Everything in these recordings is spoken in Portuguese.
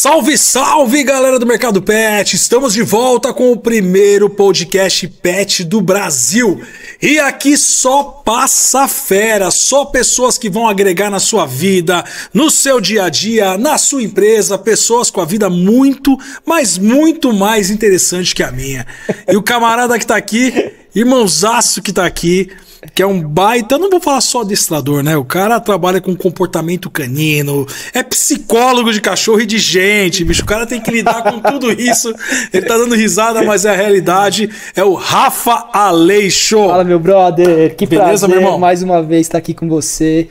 Salve, salve galera do Mercado Pet! Estamos de volta com o primeiro podcast pet do Brasil. E aqui só passa fera, só pessoas que vão agregar na sua vida, no seu dia a dia, na sua empresa, pessoas com a vida muito, mas muito mais interessante que a minha. E o camarada que tá aqui irmãozaço que tá aqui, que é um baita. Eu não vou falar só adestrador, né? O cara trabalha com comportamento canino, é psicólogo de cachorro e de gente, bicho. O cara tem que lidar com tudo isso. Ele tá dando risada, mas é a realidade. É o Rafa Aleixo. Fala, meu brother. Que Beleza, prazer, meu irmão? mais uma vez estar aqui com você.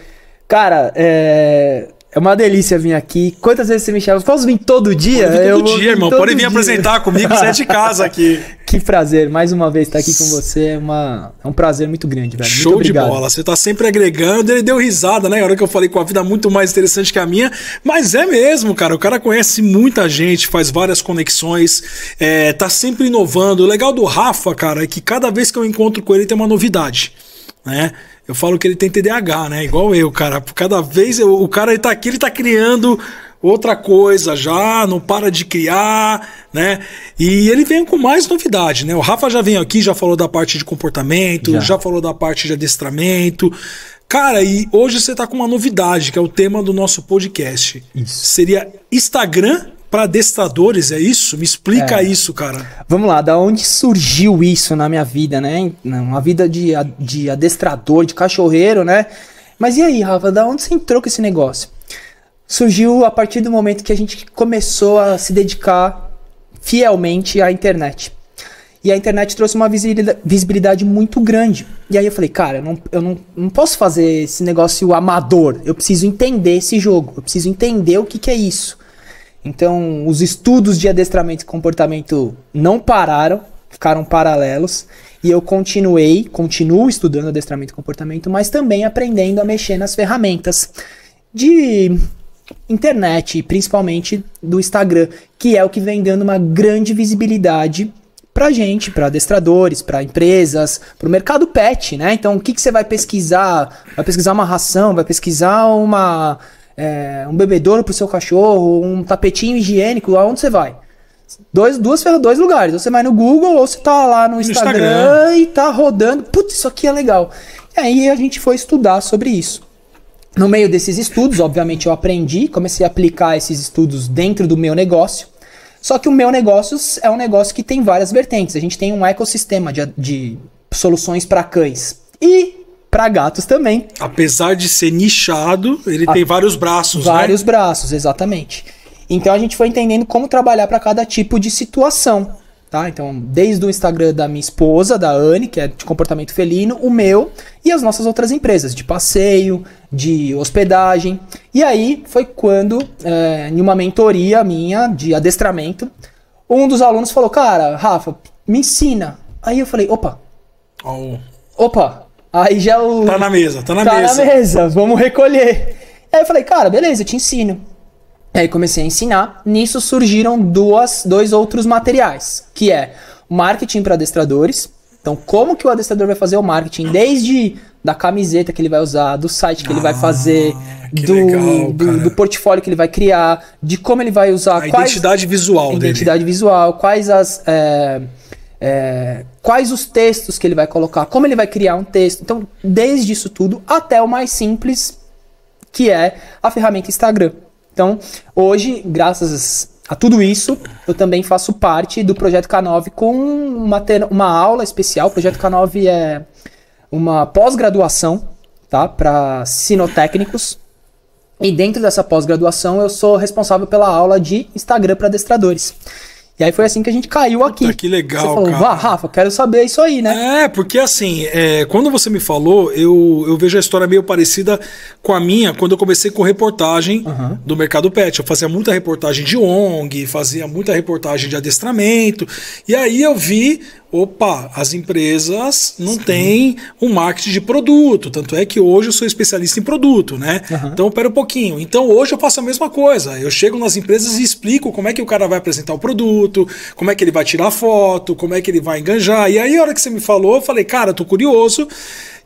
Cara, é é uma delícia vir aqui. Quantas vezes você me chama? Posso vir todo dia? Pode vir todo eu dia, irmão. Todo Pode vir dia. apresentar comigo, você é de casa aqui. que prazer, mais uma vez estar aqui com você. É, uma... é um prazer muito grande, velho. Show muito de bola. Você está sempre agregando. Ele deu risada, né? Na hora que eu falei com a vida muito mais interessante que a minha. Mas é mesmo, cara. O cara conhece muita gente, faz várias conexões, é, tá sempre inovando. O legal do Rafa, cara, é que cada vez que eu encontro com ele tem uma novidade, né? Eu falo que ele tem TDAH, né? Igual eu, cara. Cada vez eu, o cara ele tá aqui, ele tá criando outra coisa já, não para de criar, né? E ele vem com mais novidade, né? O Rafa já veio aqui, já falou da parte de comportamento, já, já falou da parte de adestramento. Cara, e hoje você tá com uma novidade, que é o tema do nosso podcast. Isso. Seria Instagram para adestradores, é isso? Me explica é. isso, cara. Vamos lá, da onde surgiu isso na minha vida, né? Uma vida de, de adestrador, de cachorreiro, né? Mas e aí, Rafa, da onde você entrou com esse negócio? Surgiu a partir do momento que a gente começou a se dedicar fielmente à internet. E a internet trouxe uma visibilidade muito grande. E aí eu falei, cara, eu não, eu não, não posso fazer esse negócio amador. Eu preciso entender esse jogo. Eu preciso entender o que, que é isso. Então, os estudos de adestramento e comportamento não pararam, ficaram paralelos, e eu continuei, continuo estudando adestramento e comportamento, mas também aprendendo a mexer nas ferramentas de internet, principalmente do Instagram, que é o que vem dando uma grande visibilidade para gente, para adestradores, para empresas, para o mercado pet, né? Então, o que, que você vai pesquisar? Vai pesquisar uma ração? Vai pesquisar uma é, um bebedouro pro seu cachorro, um tapetinho higiênico, aonde você vai? Dois, duas, dois lugares. Ou você vai no Google, ou você tá lá no Instagram, Instagram. e tá rodando. Putz, isso aqui é legal. E aí a gente foi estudar sobre isso. No meio desses estudos, obviamente, eu aprendi, comecei a aplicar esses estudos dentro do meu negócio. Só que o meu negócio é um negócio que tem várias vertentes. A gente tem um ecossistema de, de soluções para cães. E para gatos também. Apesar de ser nichado, ele a... tem vários braços, né? Vários né? braços, exatamente. Então a gente foi entendendo como trabalhar para cada tipo de situação, tá? Então, desde o Instagram da minha esposa, da Anne, que é de comportamento felino, o meu e as nossas outras empresas, de passeio, de hospedagem. E aí foi quando, é, em uma mentoria minha de adestramento, um dos alunos falou: Cara, Rafa, me ensina. Aí eu falei: opa. Oh. Opa, Aí já o. Tá na mesa, tá na tá mesa. Tá na mesa, vamos recolher. Aí eu falei, cara, beleza, eu te ensino. Aí comecei a ensinar. Nisso surgiram duas, dois outros materiais, que é marketing para adestradores. Então, como que o adestrador vai fazer o marketing? Desde da camiseta que ele vai usar, do site que ah, ele vai ah, fazer, do, legal, do, do, portfólio que ele vai criar, de como ele vai usar. A quais, identidade visual identidade dele. Identidade visual, quais as... É, é, quais os textos que ele vai colocar, como ele vai criar um texto. Então, desde isso tudo até o mais simples, que é a ferramenta Instagram. Então, hoje, graças a tudo isso, eu também faço parte do Projeto K9 com uma, uma aula especial. O Projeto K9 é uma pós-graduação tá, para sinotécnicos. E dentro dessa pós-graduação, eu sou responsável pela aula de Instagram para adestradores. E aí foi assim que a gente caiu aqui. Puta, que legal, você falou, cara. Ah, Rafa, quero saber isso aí, né? É, porque assim, é, quando você me falou, eu, eu vejo a história meio parecida com a minha quando eu comecei com reportagem uhum. do mercado pet. Eu fazia muita reportagem de ONG, fazia muita reportagem de adestramento. E aí eu vi opa, as empresas não Sim. têm um marketing de produto. Tanto é que hoje eu sou especialista em produto, né? Uhum. Então, pera um pouquinho. Então, hoje eu faço a mesma coisa. Eu chego nas empresas e explico como é que o cara vai apresentar o produto, como é que ele vai tirar foto, como é que ele vai enganjar. E aí, a hora que você me falou, eu falei, cara, tô curioso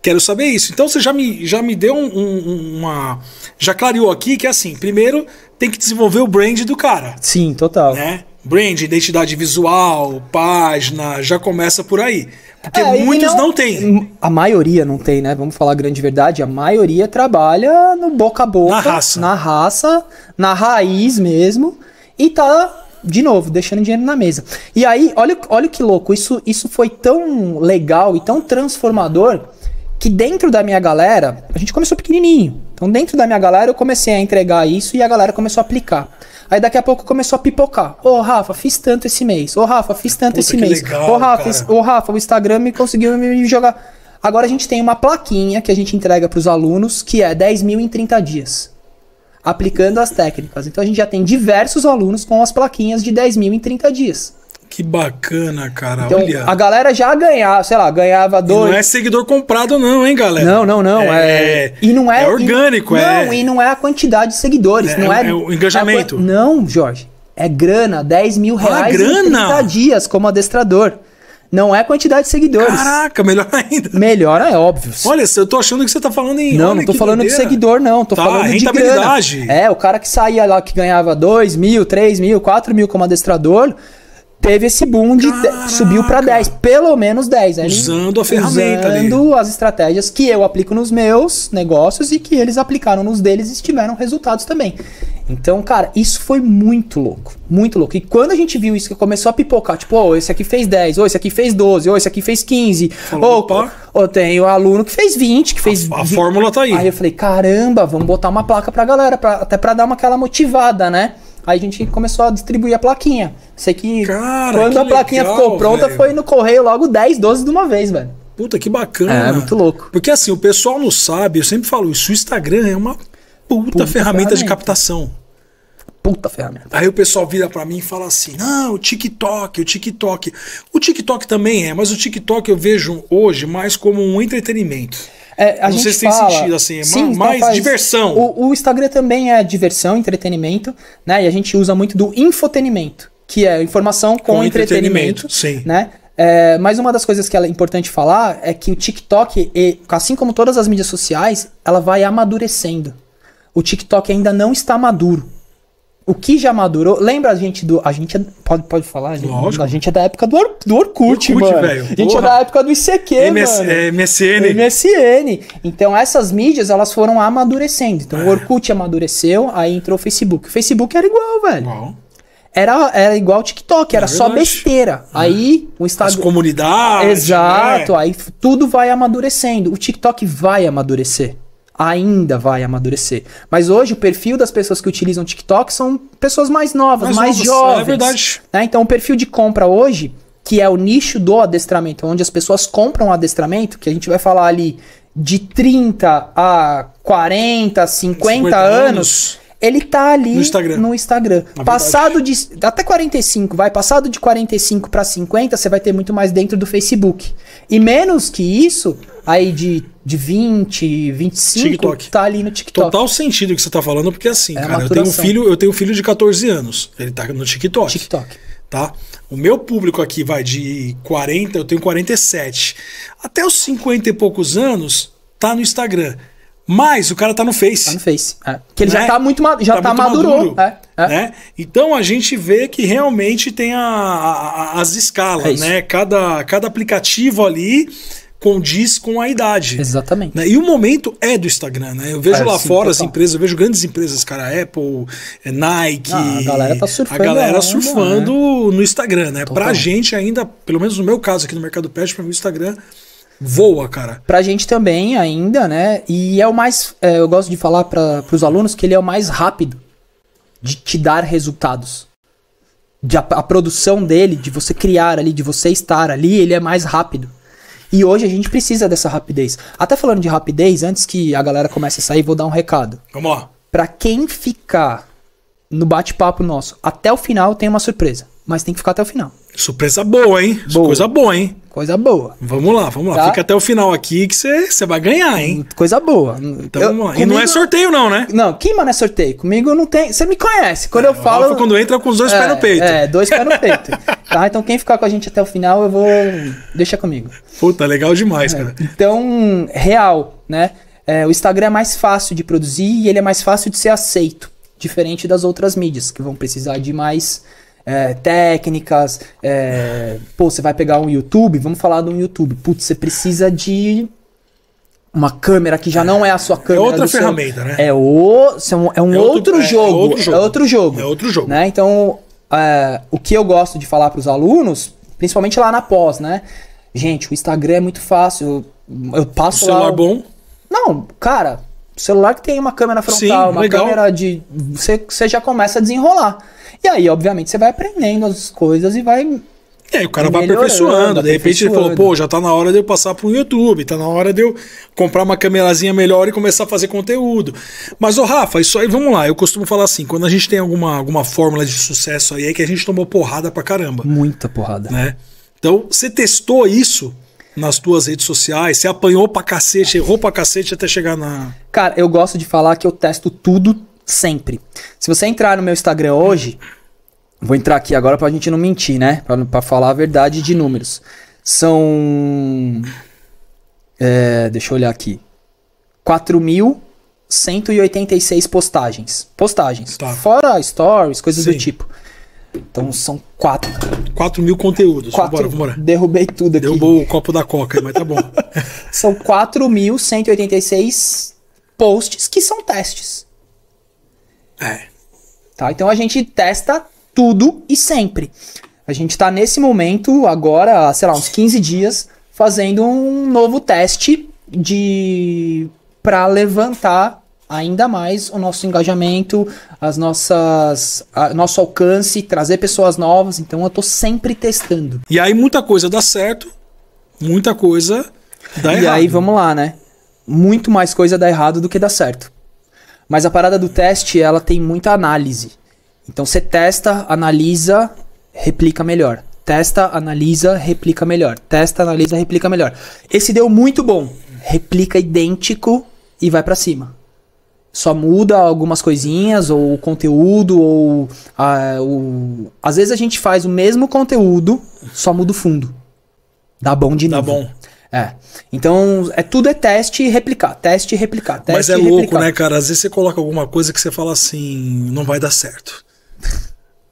quero saber isso. Então você já me, já me deu um, um, uma. Já clareou aqui que é assim: primeiro tem que desenvolver o brand do cara. Sim, total. Né? brand, identidade visual, página, já começa por aí. Porque é, muitos não, não têm. A maioria não tem, né? Vamos falar a grande verdade. A maioria trabalha no boca a boca. Na raça. Na raça, na raiz mesmo. E tá, de novo, deixando dinheiro na mesa. E aí, olha, olha que louco. Isso, isso foi tão legal e tão transformador que dentro da minha galera, a gente começou pequenininho. Então, dentro da minha galera, eu comecei a entregar isso e a galera começou a aplicar. Aí daqui a pouco começou a pipocar. Ô, oh, Rafa, fiz tanto esse mês. Ô, oh, Rafa, fiz tanto Puta, esse mês. Ô, oh, Rafa, oh, Rafa, o Instagram me conseguiu me jogar. Agora a gente tem uma plaquinha que a gente entrega para os alunos que é 10 mil em 30 dias. Aplicando as técnicas. Então a gente já tem diversos alunos com as plaquinhas de 10 mil em 30 dias. Que bacana, cara. Então, Olha. A galera já ganhava, sei lá, ganhava dois. E não é seguidor comprado, não, hein, galera? Não, não, não. É, é... E não é, é orgânico, e, é. Não, e não é a quantidade de seguidores. É, não é, é, é o engajamento. É, não, Jorge. É grana, 10 mil ah, reais ah, grana? em 30 dias como adestrador. Não é quantidade de seguidores. Caraca, melhor ainda. Melhor é óbvio. Olha, eu tô achando que você tá falando em. Não, não tô falando doideira. de seguidor, não. Tô tá, falando rentabilidade. de grana É, o cara que saía lá, que ganhava 2 mil, 3 mil, 4 mil como adestrador, teve esse boom de Caraca. subiu para 10, pelo menos 10. Né? Usando a ferramenta. Usando ali. as estratégias que eu aplico nos meus negócios e que eles aplicaram nos deles e tiveram resultados também. Então, cara, isso foi muito louco. Muito louco. E quando a gente viu isso, que começou a pipocar, tipo, oh, esse aqui fez 10, ou oh, esse aqui fez 12, ou oh, esse aqui fez 15. Ou oh, oh, tem o um aluno que fez 20, que fez. A, a fórmula tá aí. Aí eu falei, caramba, vamos botar uma placa pra galera, pra, até pra dar uma aquela motivada, né? Aí a gente começou a distribuir a plaquinha. Sei que Cara, quando que a plaquinha legal, ficou pronta, véio. foi no correio logo 10, 12 de uma vez, velho. Puta, que bacana. É, muito louco. Porque assim, o pessoal não sabe, eu sempre falo isso, o Instagram é uma puta, puta ferramenta, ferramenta de captação. Puta ferramenta. Aí o pessoal vira para mim e fala assim: não, o TikTok, o TikTok. O TikTok também é, mas o TikTok eu vejo hoje mais como um entretenimento. É, a não gente sei se tem fala, sentido, assim, é sim, então mais então diversão. O, o, Instagram também é diversão, entretenimento, né? E a gente usa muito do infotenimento, que é informação com, com entretenimento, entretenimento, sim. né? É, mas uma das coisas que é importante falar é que o TikTok, assim como todas as mídias sociais, ela vai amadurecendo. O TikTok ainda não está maduro o que já madurou. Lembra a gente do. A gente é, pode, pode falar? A gente, Lógico. A gente é da época do, Or, do Orkut, Orkut mano. A gente é Porra. é da época do ICQ, MS, mano. É, MSN. MSN. Então essas mídias, elas foram amadurecendo. Então é. o Orkut amadureceu, aí entrou o Facebook. O Facebook era igual, velho. Igual. Era, era igual TikTok, era é só besteira. É. Aí o Instagram. As comunidades. Exato, né? aí tudo vai amadurecendo. O TikTok vai amadurecer ainda vai amadurecer. Mas hoje o perfil das pessoas que utilizam TikTok são pessoas mais novas, mais, mais novas, é jovens. É verdade. Né? Então o perfil de compra hoje, que é o nicho do adestramento, onde as pessoas compram adestramento, que a gente vai falar ali de 30 a 40, 50, 50 anos, anos ele tá ali no Instagram. No Instagram. Passado de até 45, vai passado de 45 para 50, você vai ter muito mais dentro do Facebook. E menos que isso, aí de de 20, 25, TikTok. tá ali no TikTok. Total sentido que você tá falando, porque assim, é cara, eu tenho um filho, eu tenho um filho de 14 anos, ele tá no TikTok. TikTok. Tá? O meu público aqui vai de 40, eu tenho 47. Até os 50 e poucos anos tá no Instagram. Mas o cara tá no Face. Tá no Face. É. Que ele né? já tá muito, já tá, tá muito madurou. Maduro, é. É. Né? Então a gente vê que realmente tem a, a, as escalas, é né? Cada, cada aplicativo ali condiz com a idade. Exatamente. Né? E o momento é do Instagram, né? Eu vejo é, lá sim, fora total. as empresas, eu vejo grandes empresas, cara, Apple, eh, Nike. Ah, a galera tá surfando. A galera né, surfando né? no Instagram, né? Total. Pra gente ainda, pelo menos no meu caso aqui no Mercado Pet, para mim o Instagram voa, cara. Pra gente também, ainda, né? E é o mais. É, eu gosto de falar para os alunos que ele é o mais rápido de te dar resultados. De a, a produção dele, de você criar ali, de você estar ali, ele é mais rápido. E hoje a gente precisa dessa rapidez. Até falando de rapidez, antes que a galera comece a sair, vou dar um recado. Vamos lá. Pra quem ficar no bate-papo nosso até o final, tem uma surpresa. Mas tem que ficar até o final. Surpresa boa, hein? Boa. Coisa boa, hein? Coisa boa. Vamos lá, vamos lá. Tá? Fica até o final aqui que você vai ganhar, hein? Coisa boa. Então eu, vamos lá. Comigo, e não é sorteio, não, né? Não, quem mano é sorteio? Comigo não tem. Você me conhece. Quando é, eu falo. quando entra com os dois é, pés no é, peito. É, dois pés no peito. tá? Então quem ficar com a gente até o final, eu vou. Deixa comigo. Puta, legal demais, é. cara. Então, real, né? É, o Instagram é mais fácil de produzir e ele é mais fácil de ser aceito. Diferente das outras mídias, que vão precisar de mais é, técnicas. É, pô, você vai pegar um YouTube, vamos falar de um YouTube. Putz, você precisa de uma câmera que já não é a sua é câmera. É outra ferramenta, né? É, o, é, é um é outro, outro, é jogo, é outro, jogo, é outro jogo. É outro jogo. Né? Então, o que eu gosto de falar para os alunos, principalmente lá na pós, né? Gente, o Instagram é muito fácil. Eu, eu passo. O celular lá, bom? Não, cara, celular que tem uma câmera frontal, Sim, uma legal. câmera de. Você, você já começa a desenrolar. E aí, obviamente, você vai aprendendo as coisas e vai. E aí o cara vai aperfeiçoando. De repente ele falou, pô, já tá na hora de eu passar pro YouTube, tá na hora de eu comprar uma camerazinha melhor e começar a fazer conteúdo. Mas, o Rafa, isso aí, vamos lá, eu costumo falar assim, quando a gente tem alguma, alguma fórmula de sucesso aí, é que a gente tomou porrada pra caramba. Muita porrada. Né? Então, você testou isso nas tuas redes sociais? Você apanhou pra cacete, errou pra cacete até chegar na. Cara, eu gosto de falar que eu testo tudo sempre. Se você entrar no meu Instagram hoje, vou entrar aqui agora pra gente não mentir, né? Pra, pra falar a verdade de números. São. É, deixa eu olhar aqui. 4.186 postagens. Postagens. Tá. Fora stories, coisas Sim. do tipo. Então são quatro. Quatro mil conteúdos. Quatro, vambora, vambora. Derrubei tudo aqui. Derrubou o copo da coca, mas tá bom. são 4.186 posts que são testes. É. Tá? Então a gente testa tudo e sempre. A gente está nesse momento, agora, sei lá, uns 15 dias, fazendo um novo teste de para levantar ainda mais o nosso engajamento, as nossas a, nosso alcance, trazer pessoas novas, então eu tô sempre testando. E aí muita coisa dá certo, muita coisa dá e errado. E aí vamos lá, né? Muito mais coisa dá errado do que dá certo. Mas a parada do teste, ela tem muita análise. Então você testa, analisa, replica melhor. Testa, analisa, replica melhor. Testa, analisa, replica melhor. Esse deu muito bom. Replica idêntico e vai para cima. Só muda algumas coisinhas, ou o conteúdo, ou. A, o... Às vezes a gente faz o mesmo conteúdo, só muda o fundo. Dá bom de novo. Dá bom. É. Então, é tudo é teste e replicar, teste e replicar, teste Mas é louco, replicar. né, cara? Às vezes você coloca alguma coisa que você fala assim, não vai dar certo.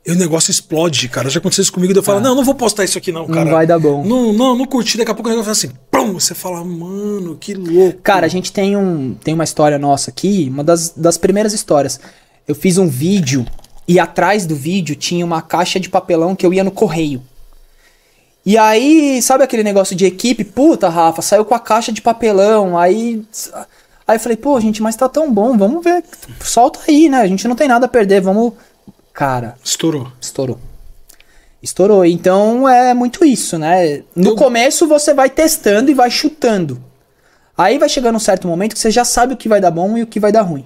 E o negócio explode, cara. Já aconteceu isso comigo, eu falo, é. não, não vou postar isso aqui não, cara. Não vai dar bom. Não, não, não curti. Daqui a pouco o negócio fala assim, pum! Você fala, mano, que louco. Cara, a gente tem, um, tem uma história nossa aqui, uma das, das primeiras histórias. Eu fiz um vídeo e atrás do vídeo tinha uma caixa de papelão que eu ia no correio. E aí, sabe aquele negócio de equipe? Puta, Rafa, saiu com a caixa de papelão. Aí. Aí eu falei, pô, gente, mas tá tão bom, vamos ver. Solta aí, né? A gente não tem nada a perder, vamos. Cara. Estourou. Estourou. Estourou. Então é muito isso, né? No eu... começo você vai testando e vai chutando. Aí vai chegando um certo momento que você já sabe o que vai dar bom e o que vai dar ruim.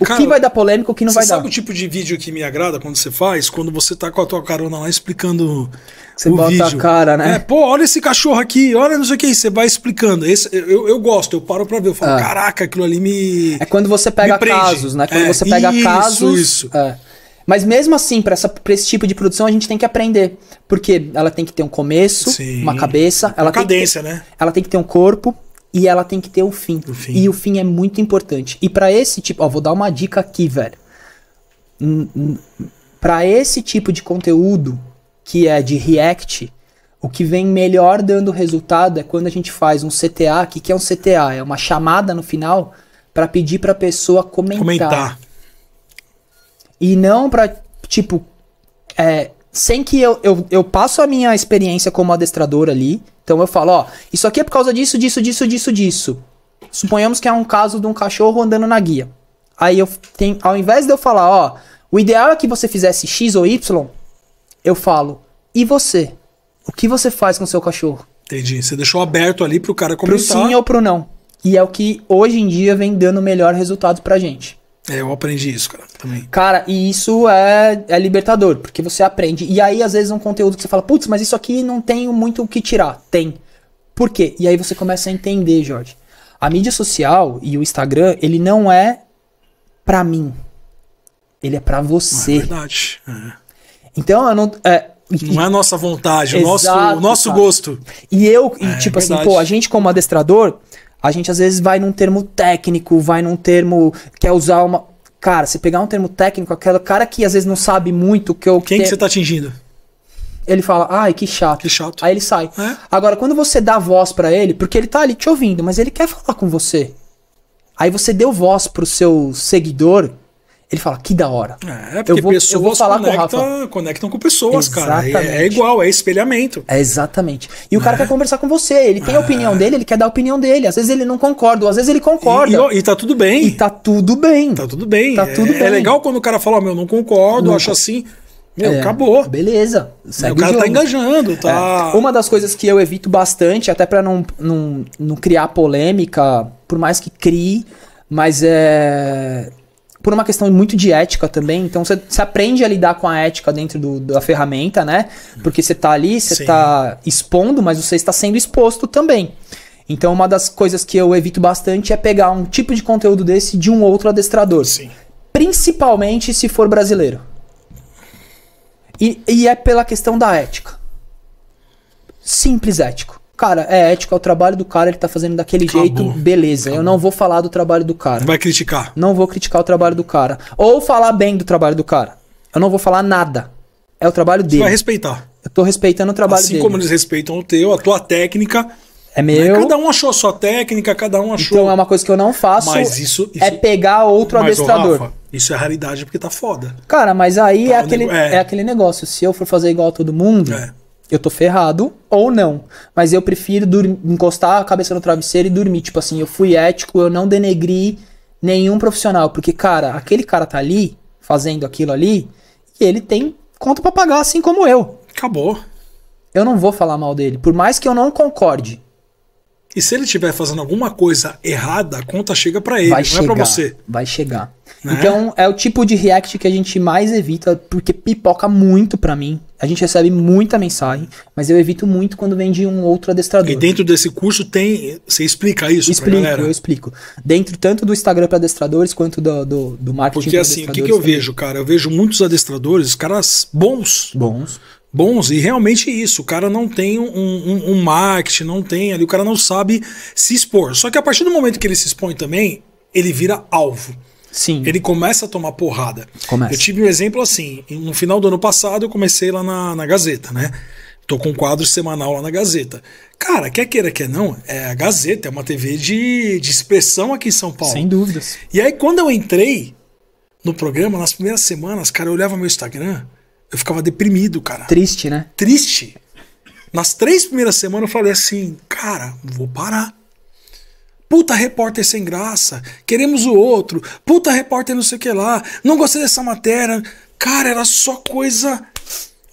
O Cara, que vai dar polêmica, o que não vai dar. Sabe o tipo de vídeo que me agrada quando você faz? Quando você tá com a tua carona lá explicando você o bota vídeo. a cara, né? É, pô, olha esse cachorro aqui, olha não sei o que, você vai explicando. Esse, eu, eu gosto, eu paro pra ver, eu falo, é. caraca, aquilo ali me. É quando você pega casos, né? Quando é, você pega isso, casos. Isso. É. Mas mesmo assim, para esse tipo de produção, a gente tem que aprender. Porque ela tem que ter um começo, Sim. uma cabeça. Ela uma cadência, ter, né? Ela tem que ter um corpo, e ela tem que ter um fim. O fim. E o fim é muito importante. E para esse tipo, ó, vou dar uma dica aqui, velho. Para esse tipo de conteúdo que é de React, o que vem melhor dando resultado é quando a gente faz um CTA. O que, que é um CTA? É uma chamada no final para pedir para pessoa comentar. Comentar. E não para tipo é, sem que eu, eu, eu passo a minha experiência como adestrador ali. Então eu falo, ó, isso aqui é por causa disso, disso, disso, disso, disso. Suponhamos que é um caso de um cachorro andando na guia. Aí eu tenho, ao invés de eu falar, ó, o ideal é que você fizesse X ou Y, eu falo, e você? O que você faz com o seu cachorro? Entendi. Você deixou aberto ali pro cara comentar. Pro sim ou pro não. E é o que hoje em dia vem dando melhor resultado pra gente. É, eu aprendi isso, cara, também. Cara, e isso é, é libertador, porque você aprende. E aí, às vezes, é um conteúdo que você fala, putz, mas isso aqui não tenho muito o que tirar. Tem. Por quê? E aí você começa a entender, Jorge. A mídia social e o Instagram, ele não é pra mim. Ele é pra você. É verdade. É. Então, eu não. É, não é a nossa vontade, é o nosso, o nosso gosto. E eu, e, é, tipo assim, pô, a gente como adestrador, a gente às vezes vai num termo técnico, vai num termo. quer é usar uma. Cara, se pegar um termo técnico, aquele cara que às vezes não sabe muito que eu. Quem te... que você tá atingindo? Ele fala, ai, que chato. Que chato. Aí ele sai. É? Agora, quando você dá voz para ele, porque ele tá ali te ouvindo, mas ele quer falar com você. Aí você deu voz pro seu seguidor ele fala, que da hora. É, é porque eu vou, pessoas eu vou falar conecta, com o Rafa. conectam com pessoas, exatamente. cara. É, é, igual, é espelhamento. É exatamente. E o cara é. quer conversar com você, ele tem a é. opinião dele, ele quer dar a opinião dele. Às vezes ele não concorda, ou às vezes ele concorda. E, e, e tá tudo bem. E tá tudo bem. Tá tudo bem. Tá tudo é, bem. É legal quando o cara fala, oh, meu, não concordo, não. acho assim. Meu, é, acabou. Beleza. Segue o cara tá engajando, tá? É. Uma das coisas que eu evito bastante, até para não, não, não criar polêmica, por mais que crie, mas é por uma questão muito de ética também. Então você, aprende a lidar com a ética dentro do, da ferramenta, né? Porque você está ali, você está expondo, mas você está sendo exposto também. Então uma das coisas que eu evito bastante é pegar um tipo de conteúdo desse de um outro adestrador. Sim. Principalmente se for brasileiro. E, e é pela questão da ética. Simples ético. Cara, é ético é o trabalho do cara, ele tá fazendo daquele acabou, jeito, beleza. Acabou. Eu não vou falar do trabalho do cara. Vai criticar. Não vou criticar o trabalho do cara. Ou falar bem do trabalho do cara. Eu não vou falar nada. É o trabalho dele. Você vai respeitar. Eu tô respeitando o trabalho assim dele. Assim como eles respeitam o teu, a tua técnica. É né? meu. Né? Cada um achou a sua técnica, cada um achou. Então é uma coisa que eu não faço. Mas isso, é isso... é pegar outro mas, adestrador. Rafa, isso é raridade porque tá foda. Cara, mas aí é tá, é, aquele, é... é... aquele negócio. Se eu for fazer igual a todo mundo, é eu tô ferrado ou não. Mas eu prefiro encostar a cabeça no travesseiro e dormir. Tipo assim, eu fui ético, eu não denegri nenhum profissional. Porque, cara, aquele cara tá ali, fazendo aquilo ali, e ele tem conta para pagar, assim como eu. Acabou. Eu não vou falar mal dele, por mais que eu não concorde. E se ele estiver fazendo alguma coisa errada, a conta chega para ele, vai não chegar, é pra você. Vai chegar. Né? Então, é o tipo de react que a gente mais evita, porque pipoca muito pra mim. A gente recebe muita mensagem, mas eu evito muito quando vem de um outro adestrador. E dentro desse curso tem. Você explica isso explico, pra galera? Eu explico. Dentro tanto do Instagram para adestradores quanto do, do, do marketing Porque assim, o que, que eu também. vejo, cara? Eu vejo muitos adestradores, caras bons. Bons bons e realmente é isso. O cara não tem um, um, um, marketing, não tem ali, o cara não sabe se expor. Só que a partir do momento que ele se expõe também, ele vira alvo. Sim. Ele começa a tomar porrada. Começa. Eu tive um exemplo assim. No final do ano passado, eu comecei lá na, na Gazeta, né? Tô com um quadro semanal lá na Gazeta. Cara, quer queira, quer não, é a Gazeta, é uma TV de, de expressão aqui em São Paulo. Sem dúvidas. E aí, quando eu entrei no programa, nas primeiras semanas, cara, eu olhava meu Instagram, eu ficava deprimido, cara. Triste, né? Triste. Nas três primeiras semanas, eu falei assim, cara, vou parar. Puta repórter sem graça, queremos o outro, puta repórter não sei o que lá, não gostei dessa matéria. Cara, era só coisa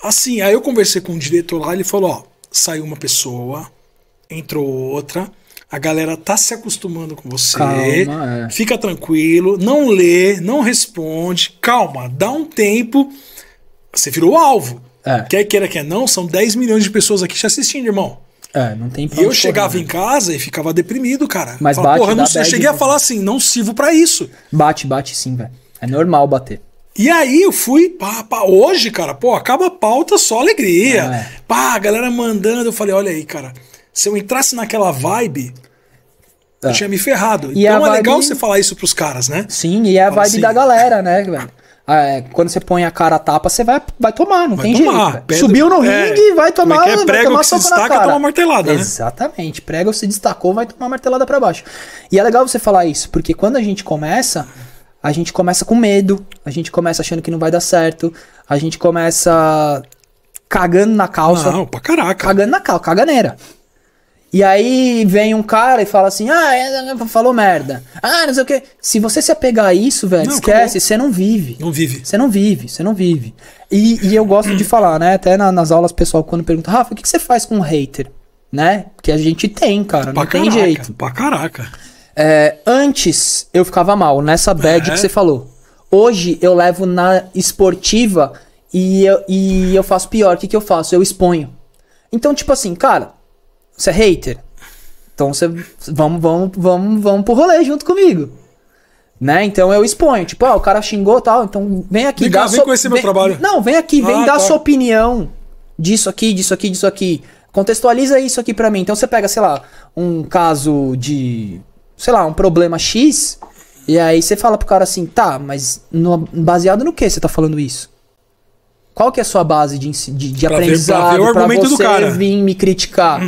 assim. Aí eu conversei com o diretor lá, ele falou: ó, saiu uma pessoa, entrou outra, a galera tá se acostumando com você. Calma, é. Fica tranquilo, não lê, não responde, calma, dá um tempo. Você virou alvo. É. Quer queira, quer não, são 10 milhões de pessoas aqui te assistindo, irmão. É, não tem E eu chegava correr, né? em casa e ficava deprimido, cara. Mas Fala, bate, porra, eu, não, eu cheguei a falar assim, não sirvo para isso. Bate, bate sim, velho. É normal bater. E aí eu fui, pá, pá, hoje, cara, pô, acaba a pauta, só alegria. é. Pá, a galera mandando, eu falei, olha aí, cara, se eu entrasse naquela vibe, eu é. tinha me ferrado. E então é vibe... legal você falar isso pros caras, né? Sim, e é a Fala vibe assim. da galera, né, velho? Ah, é, quando você põe a cara a tapa, você vai, vai tomar, não vai tem tomar, jeito. Pedro, Subiu no é, ringue, vai é tomar, é prego vai tomar que se destaca, toma martelada. Né? Exatamente, né? prego se destacou, vai tomar martelada para baixo. E é legal você falar isso, porque quando a gente começa, a gente começa com medo, a gente começa achando que não vai dar certo, a gente começa cagando na calça. Não, pra caraca. Cagando na calça, caganeira. E aí vem um cara e fala assim: ah, é, é, falou merda. Ah, não sei o quê. Se você se apegar a isso, velho, não, esquece, você não vive. Não vive. Você não vive, você não vive. E, e eu gosto de falar, né? Até na, nas aulas, pessoal, quando pergunta, Rafa, o que, que, você faz com um hater? Né? Que a gente tem, cara. Pra não caraca, tem jeito. Pra caraca. É, antes eu ficava mal, nessa bad é. que você falou. Hoje eu levo na esportiva e eu, e eu faço pior. O que, que eu faço? Eu exponho. Então, tipo assim, cara você é hater. Então você. Vamos, vamos, vamos, vamos pro rolê junto comigo. Né? Então eu exponho, tipo, ah, o cara xingou tal, então vem aqui. Ligar, vem so... conhecer vem... meu trabalho. Não, vem aqui, vem ah, dar tá. sua opinião disso aqui, disso aqui, disso aqui. Contextualiza isso aqui para mim. Então você pega, sei lá, um caso de. sei lá, um problema X, e aí você fala pro cara assim, tá, mas no... baseado no que você tá falando isso? Qual que é a sua base de, de, de pra aprendizado ver, pra, ver o argumento pra você do cara. vir me criticar?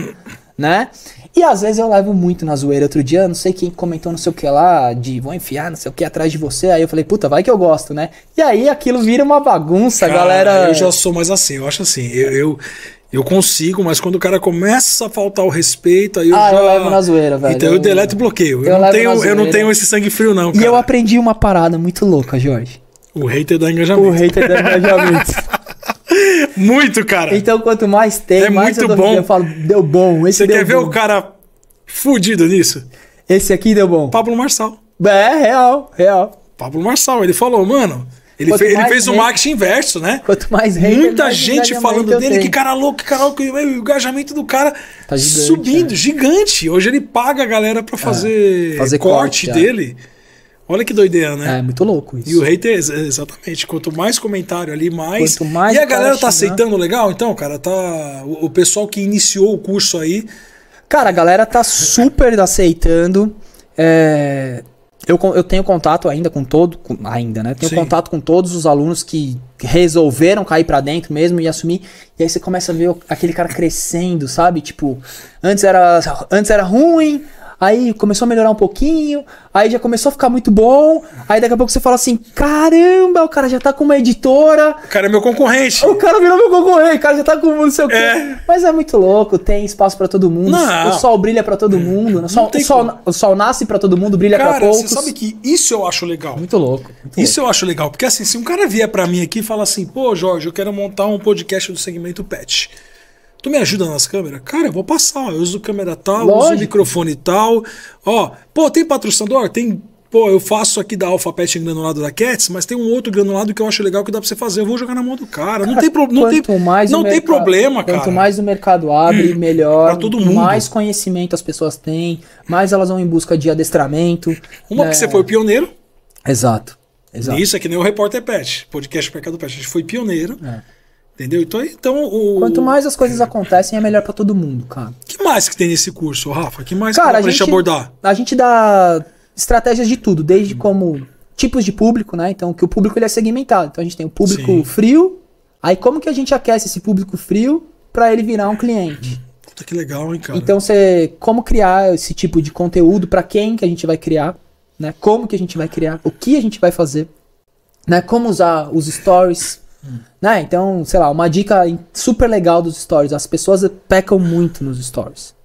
né? E às vezes eu levo muito na zoeira. Outro dia, não sei quem comentou não sei o que lá, de vou enfiar não sei o que atrás de você. Aí eu falei, puta, vai que eu gosto, né? E aí aquilo vira uma bagunça, cara, galera. Eu já sou mais assim, eu acho assim. Eu, eu, eu, consigo, mas quando o cara começa a faltar o respeito, aí eu ah, já... eu levo na zoeira, velho. Então eu, deleto e bloqueio. Eu, eu não tenho, eu não tenho esse sangue frio, não. Cara. E eu aprendi uma parada muito louca, Jorge. O hater da engajamento. O hater engajamento. Muito, cara. Então, quanto mais tem, é mais muito eu, bom. eu falo, deu bom. Esse Você quer bom. ver o cara fudido nisso? Esse aqui deu bom. Pablo Marçal. É, real, real. Pablo Marçal, ele falou, mano. Ele, fe ele fez o um marketing inverso, né? Quanto mais hater, Muita mais gente falando dele, que cara louco, que cara louco. o engajamento do cara tá gigante, subindo, né? gigante. Hoje ele paga a galera pra é, fazer, é, fazer corte, corte é. dele. É. Olha que doideira, né? É, muito louco isso. E o hater, exatamente. Quanto mais comentário ali, mais. Quanto mais e a galera tá né? aceitando legal, então, cara, tá. O, o pessoal que iniciou o curso aí. Cara, a galera tá super aceitando. É... Eu, eu tenho contato ainda com todo, com... ainda, né? Tenho Sim. contato com todos os alunos que resolveram cair para dentro mesmo e assumir. E aí você começa a ver aquele cara crescendo, sabe? Tipo, antes era, antes era ruim, aí começou a melhorar um pouquinho, aí já começou a ficar muito bom, aí daqui a pouco você fala assim: caramba, o cara já tá com uma editora. O cara é meu concorrente. O cara virou meu concorrente, o cara já tá com não sei o quê. É. Mas é muito louco, tem espaço para todo mundo, não. o sol brilha para todo mundo, né? o sol, o sol, o sol nasce para todo mundo, brilha para poucos. Você sabe que isso eu acho legal. Muito louco. Muito isso louco. eu acho legal, porque assim, se um cara vier para mim aqui e fala assim: pô, Jorge, eu quero montar um podcast do segmento pet. Tu me ajuda nas câmeras? Cara, eu vou passar. eu uso câmera tal, Lógico. uso microfone tal. Ó, pô, tem patrocinador? Tem. Pô, eu faço aqui da Alpha Pet em granulado da Cats, mas tem um outro granulado que eu acho legal que dá pra você fazer. Eu vou jogar na mão do cara. cara não tem, problema. não tem, mais não tem problema, cara. Quanto mais o mercado abre, hum, melhor. Pra todo mundo. Mais conhecimento as pessoas têm, mais elas vão em busca de adestramento. Uma é... que né? você foi pioneiro. Exato. Exato. Isso é que nem o Repórter Pet, podcast Mercado Pet. A gente foi pioneiro. É Entendeu? Então, então o. Quanto mais as coisas acontecem, é melhor para todo mundo, cara. que mais que tem nesse curso, Rafa? que mais cara, que dá a gente abordar? A gente dá estratégias de tudo, desde como tipos de público, né? Então, que o público ele é segmentado. Então, a gente tem o público Sim. frio. Aí, como que a gente aquece esse público frio para ele virar um cliente? Puta que legal, hein, cara. Então, você, como criar esse tipo de conteúdo? Para quem que a gente vai criar? Né? Como que a gente vai criar? O que a gente vai fazer? Né? Como usar os stories? Né? Então, sei lá, uma dica super legal dos stories. As pessoas pecam muito nos stories.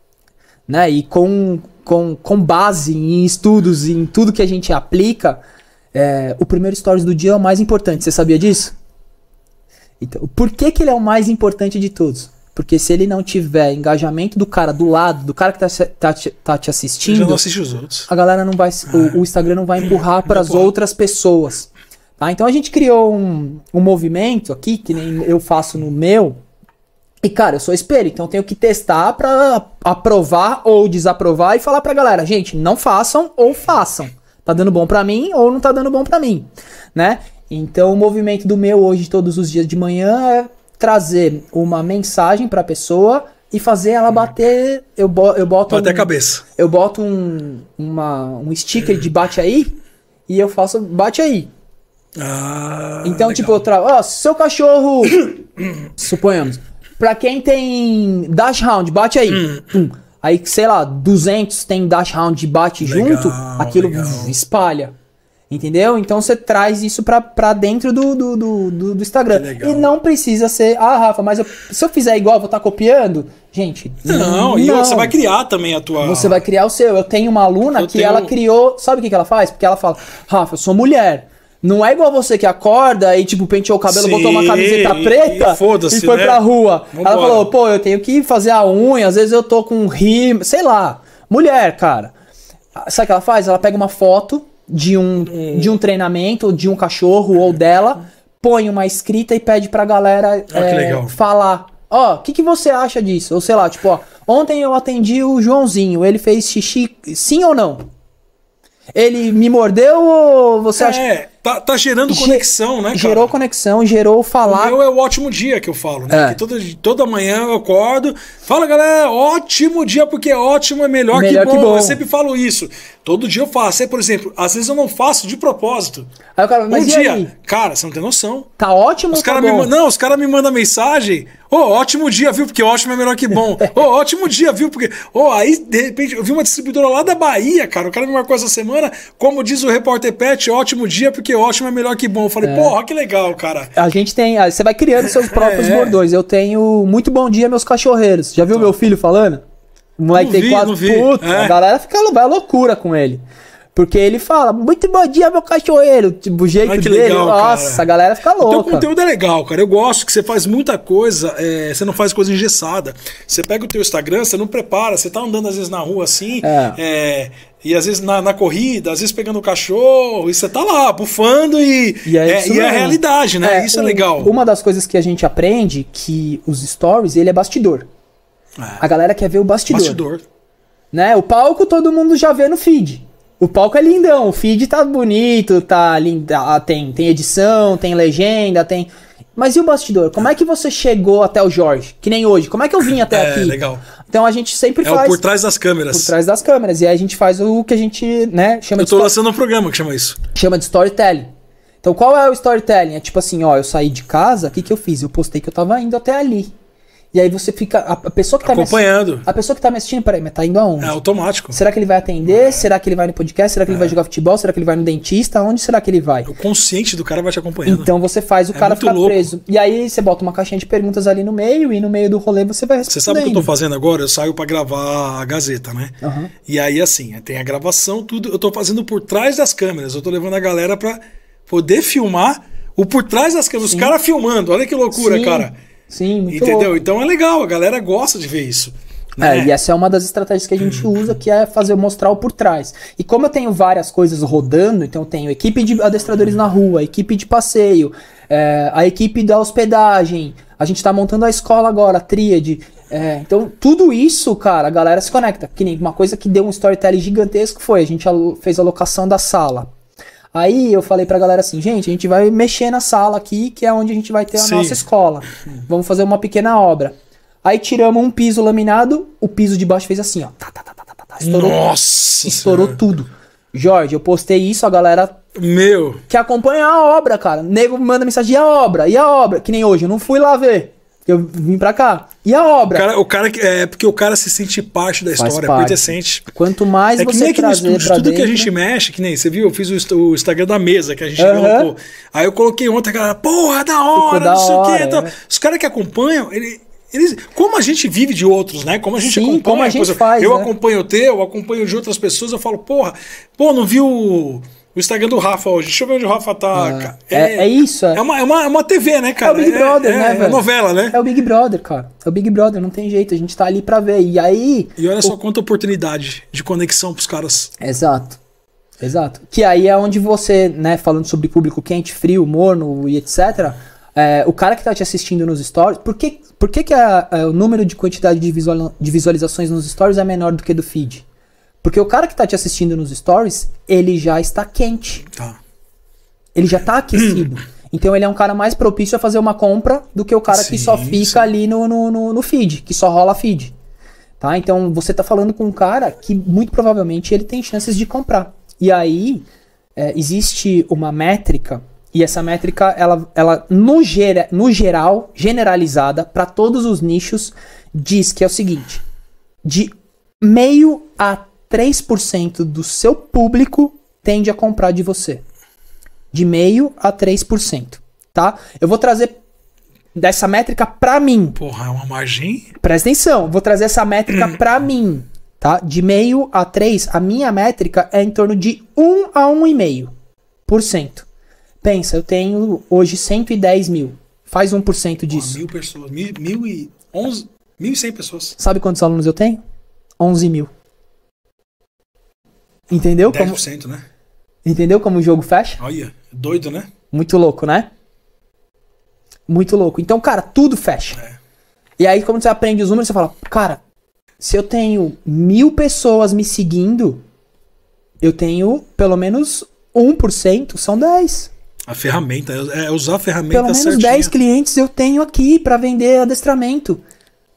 Né? E com, com, com base em estudos e em tudo que a gente aplica, é, o primeiro stories do dia é o mais importante. Você sabia disso? Então, por que, que ele é o mais importante de todos? Porque se ele não tiver engajamento do cara do lado, do cara que tá, tá, tá te tá assistindo, assiste a galera não vai, é. o, ah. o, Instagram não vai empurrar para as outras pessoas. Tá? Então a gente criou um, um movimento aqui, que nem eu faço no meu, e, cara, eu sou espelho, então tenho que testar para aprovar ou desaprovar e falar pra galera, gente, não façam ou façam. Tá dando bom para mim ou não tá dando bom para mim, né? Então, o movimento do meu hoje, todos os dias de manhã, é trazer uma mensagem pra pessoa e fazer ela bater. Eu, bo eu boto. Bater um, a cabeça. Eu boto um, uma, um sticker de bate aí e eu faço bate aí. Ah, então, legal. tipo, eu tra... oh, seu cachorro. suponhamos. Pra quem tem dash round, bate aí. Hum. Aí, sei lá, 200 tem dash round e bate legal, junto, aquilo legal. espalha. Entendeu? Então você traz isso pra, pra dentro do, do, do, do Instagram. E não precisa ser, ah, Rafa, mas eu, se eu fizer igual, vou estar tá copiando? Gente. Não, não, e você vai criar também a tua. Você vai criar o seu. Eu tenho uma aluna eu que tenho... ela criou. Sabe o que, que ela faz? Porque ela fala, Rafa, eu sou mulher. Não é igual você que acorda e, tipo, penteou o cabelo, Sim, botou uma camiseta preta e, e foi né? pra rua. Vambora. Ela falou, pô, eu tenho que fazer a unha, às vezes eu tô com rima, sei lá. Mulher, cara. Ah, sabe o que ela faz? Ela pega uma foto de um, hum. de um treinamento, de um cachorro ou dela, põe uma escrita e pede pra galera ah, é, falar. Ó, oh, o que, que você acha disso? Ou sei lá, tipo, ó, ontem eu atendi o Joãozinho, ele fez xixi, sim ou não? Ele me mordeu ou você é. acha... Tá, tá gerando Ge conexão, né, cara? Gerou conexão, gerou falar. O meu é o ótimo dia que eu falo, né? É. Toda, toda manhã eu acordo. Fala, galera, ótimo dia, porque ótimo é melhor, melhor que, bom. que bom. Eu sempre falo isso. Todo dia eu faço. Aí, é, por exemplo, às vezes eu não faço de propósito. Aí o cara, mas um dia, aí? cara, você não tem noção. Tá ótimo, tá os cara tá me, Não, os caras me mandam mensagem. Ô, oh, ótimo dia, viu? Porque ótimo é melhor que bom. Ô, oh, ótimo dia, viu? Porque. Ô, oh, aí, de repente, eu vi uma distribuidora lá da Bahia, cara. O cara me marcou essa semana. Como diz o repórter Pet, ótimo dia, porque ótimo é melhor que bom. Eu falei, é. porra, que legal, cara. A gente tem. Você vai criando seus próprios é. bordões. Eu tenho muito bom dia, meus cachorreiros. Já viu então. meu filho falando? O moleque não tem vi, quatro putos. É. A galera fica vai é loucura com ele. Porque ele fala, muito bom dia, meu cachorreiro. Tipo, o jeito Ai, dele. Legal, nossa, cara. a galera fica louca. O teu conteúdo é legal, cara. Eu gosto que você faz muita coisa, é, você não faz coisa engessada. Você pega o teu Instagram, você não prepara, você tá andando às vezes na rua assim, é. É, e às vezes na, na, corrida, às vezes pegando o cachorro, e você tá lá, bufando e, e é, é e é a realidade, né? isso um, é legal. Uma das coisas que a gente aprende que os stories, ele é bastidor. É. A galera quer ver o bastidor. Bastidor. Né? O palco todo mundo já vê no feed. O palco é lindão, o feed tá bonito, tá lindo, ah, tem, tem edição, tem legenda, tem. Mas e o bastidor? Como é que você chegou até o Jorge? Que nem hoje. Como é que eu vim até é, aqui? legal. Então a gente sempre é faz. por trás das câmeras. Por trás das câmeras. E aí a gente faz o que a gente, né, chama eu de. Eu tô lançando um programa que chama isso. Chama de storytelling. Então qual é o storytelling? É tipo assim, ó, eu saí de casa, o que, que eu fiz? Eu postei que eu tava indo até ali. E aí você fica. A, pessoa que tá Acompanhando. Me, a pessoa que tá me assistindo, peraí, mas tá indo aonde? É automático. Será que ele vai atender? É. Será que ele vai no podcast? Será que é. ele vai é. jogar futebol? Será que ele vai no dentista? Onde será que ele vai? O consciente do cara vai te acompanhando. Então você faz o é cara ficar louco. preso. E aí você bota uma caixinha de perguntas ali no meio, e no meio do rolê você vai respondendo. Você sabe o que eu tô fazendo agora? Eu saio para gravar a Gazeta, né? Uhum. E aí, assim, tem a gravação, tudo. Eu tô fazendo por trás das câmeras. Eu tô levando a galera para poder filmar o por trás das câmeras. Sim. Os caras filmando. Olha que loucura, Sim. cara. Sim, muito Entendeu? Louco. Então é legal, a galera gosta de ver isso. Né? É, e essa é uma das estratégias que a gente usa, que é fazer mostrar o por trás. E como eu tenho várias coisas rodando, então eu tenho equipe de adestradores na rua, equipe de passeio, é, a equipe da hospedagem, a gente tá montando a escola agora, a tríade. É, então, tudo isso, cara, a galera se conecta. Que nem uma coisa que deu um storytelling gigantesco foi: a gente fez a locação da sala. Aí eu falei pra galera assim, gente, a gente vai mexer na sala aqui, que é onde a gente vai ter a Sim. nossa escola. Vamos fazer uma pequena obra. Aí tiramos um piso laminado, o piso de baixo fez assim, ó. Tá, tá, tá, tá, tá, tá, estourou, nossa! Estourou tudo. Jorge, eu postei isso, a galera. Meu! Que acompanha a obra, cara. O nego manda mensagem, e a obra? E a obra? Que nem hoje, eu não fui lá ver. Eu vim pra cá. E a obra? O cara, o cara é porque o cara se sente parte da Faz história, é parte. pertencente. Quanto mais é que você nem que no, pra tudo dentro... que a gente mexe, que nem você viu, eu fiz o, o Instagram da mesa que a gente uhum. Aí eu coloquei ontem, cara, porra, da hora, da não sei o quê. É. Então, né? os caras que acompanham, ele, eles, como a gente vive de outros, né? Como a gente Sim, acompanha. Como a gente coisa, faz, eu né? acompanho o teu, eu acompanho de outras pessoas, eu falo, porra, pô, não viu o Instagram do Rafa hoje. Deixa eu ver onde o Rafa tá. Ah, é, é, é, isso. É. é, uma, é, uma, é uma TV, né, cara? É o Big é, Brother, é, né, é velho? É novela, né? É o Big Brother, cara. É o Big Brother, não tem jeito. A gente tá ali pra ver. E aí. E olha o... só quanta oportunidade de conexão pros caras. Exato. Exato. Que aí é onde você, né, falando sobre público quente, frio, morno e etc. É, o cara que tá te assistindo nos stories, por que, por que, que a, a, o número de quantidade de, visual, de visualizações nos stories é menor do que do feed? Porque o cara que tá te assistindo nos stories, ele já está quente. Tá. Ele já tá aquecido. Então ele é um cara mais propício a fazer uma compra do que o cara sim, que só fica sim. ali no, no, no, no, feed, que só rola feed. Tá? Então você tá falando com um cara que muito provavelmente ele tem chances de comprar. E aí é, existe uma métrica, e essa métrica, ela, ela no, gera, no geral, generalizada, para todos os nichos, diz que é o seguinte: de meio a 3% do seu público tende a comprar de você. De meio a 3%, tá? Eu vou trazer dessa métrica pra mim. Porra, é uma margem? Presta atenção, vou trazer essa métrica hum. pra mim, tá? De meio a 3, a minha métrica é em torno de 1 a 1,5%. Pensa, eu tenho hoje 110 mil. Faz 1% disso. Pô, mil pessoas, mil, mil e 11, 1.100 pessoas. Sabe quantos alunos eu tenho? 11 mil. Entendeu? 10%, como... né? Entendeu como o jogo fecha? Olha, doido, né? Muito louco, né? Muito louco. Então, cara, tudo fecha. É. E aí, quando você aprende os números, você fala, cara, se eu tenho mil pessoas me seguindo, eu tenho pelo menos 1%, são 10. A ferramenta, é, é usar a ferramenta Pelo menos certinha. 10 clientes eu tenho aqui para vender adestramento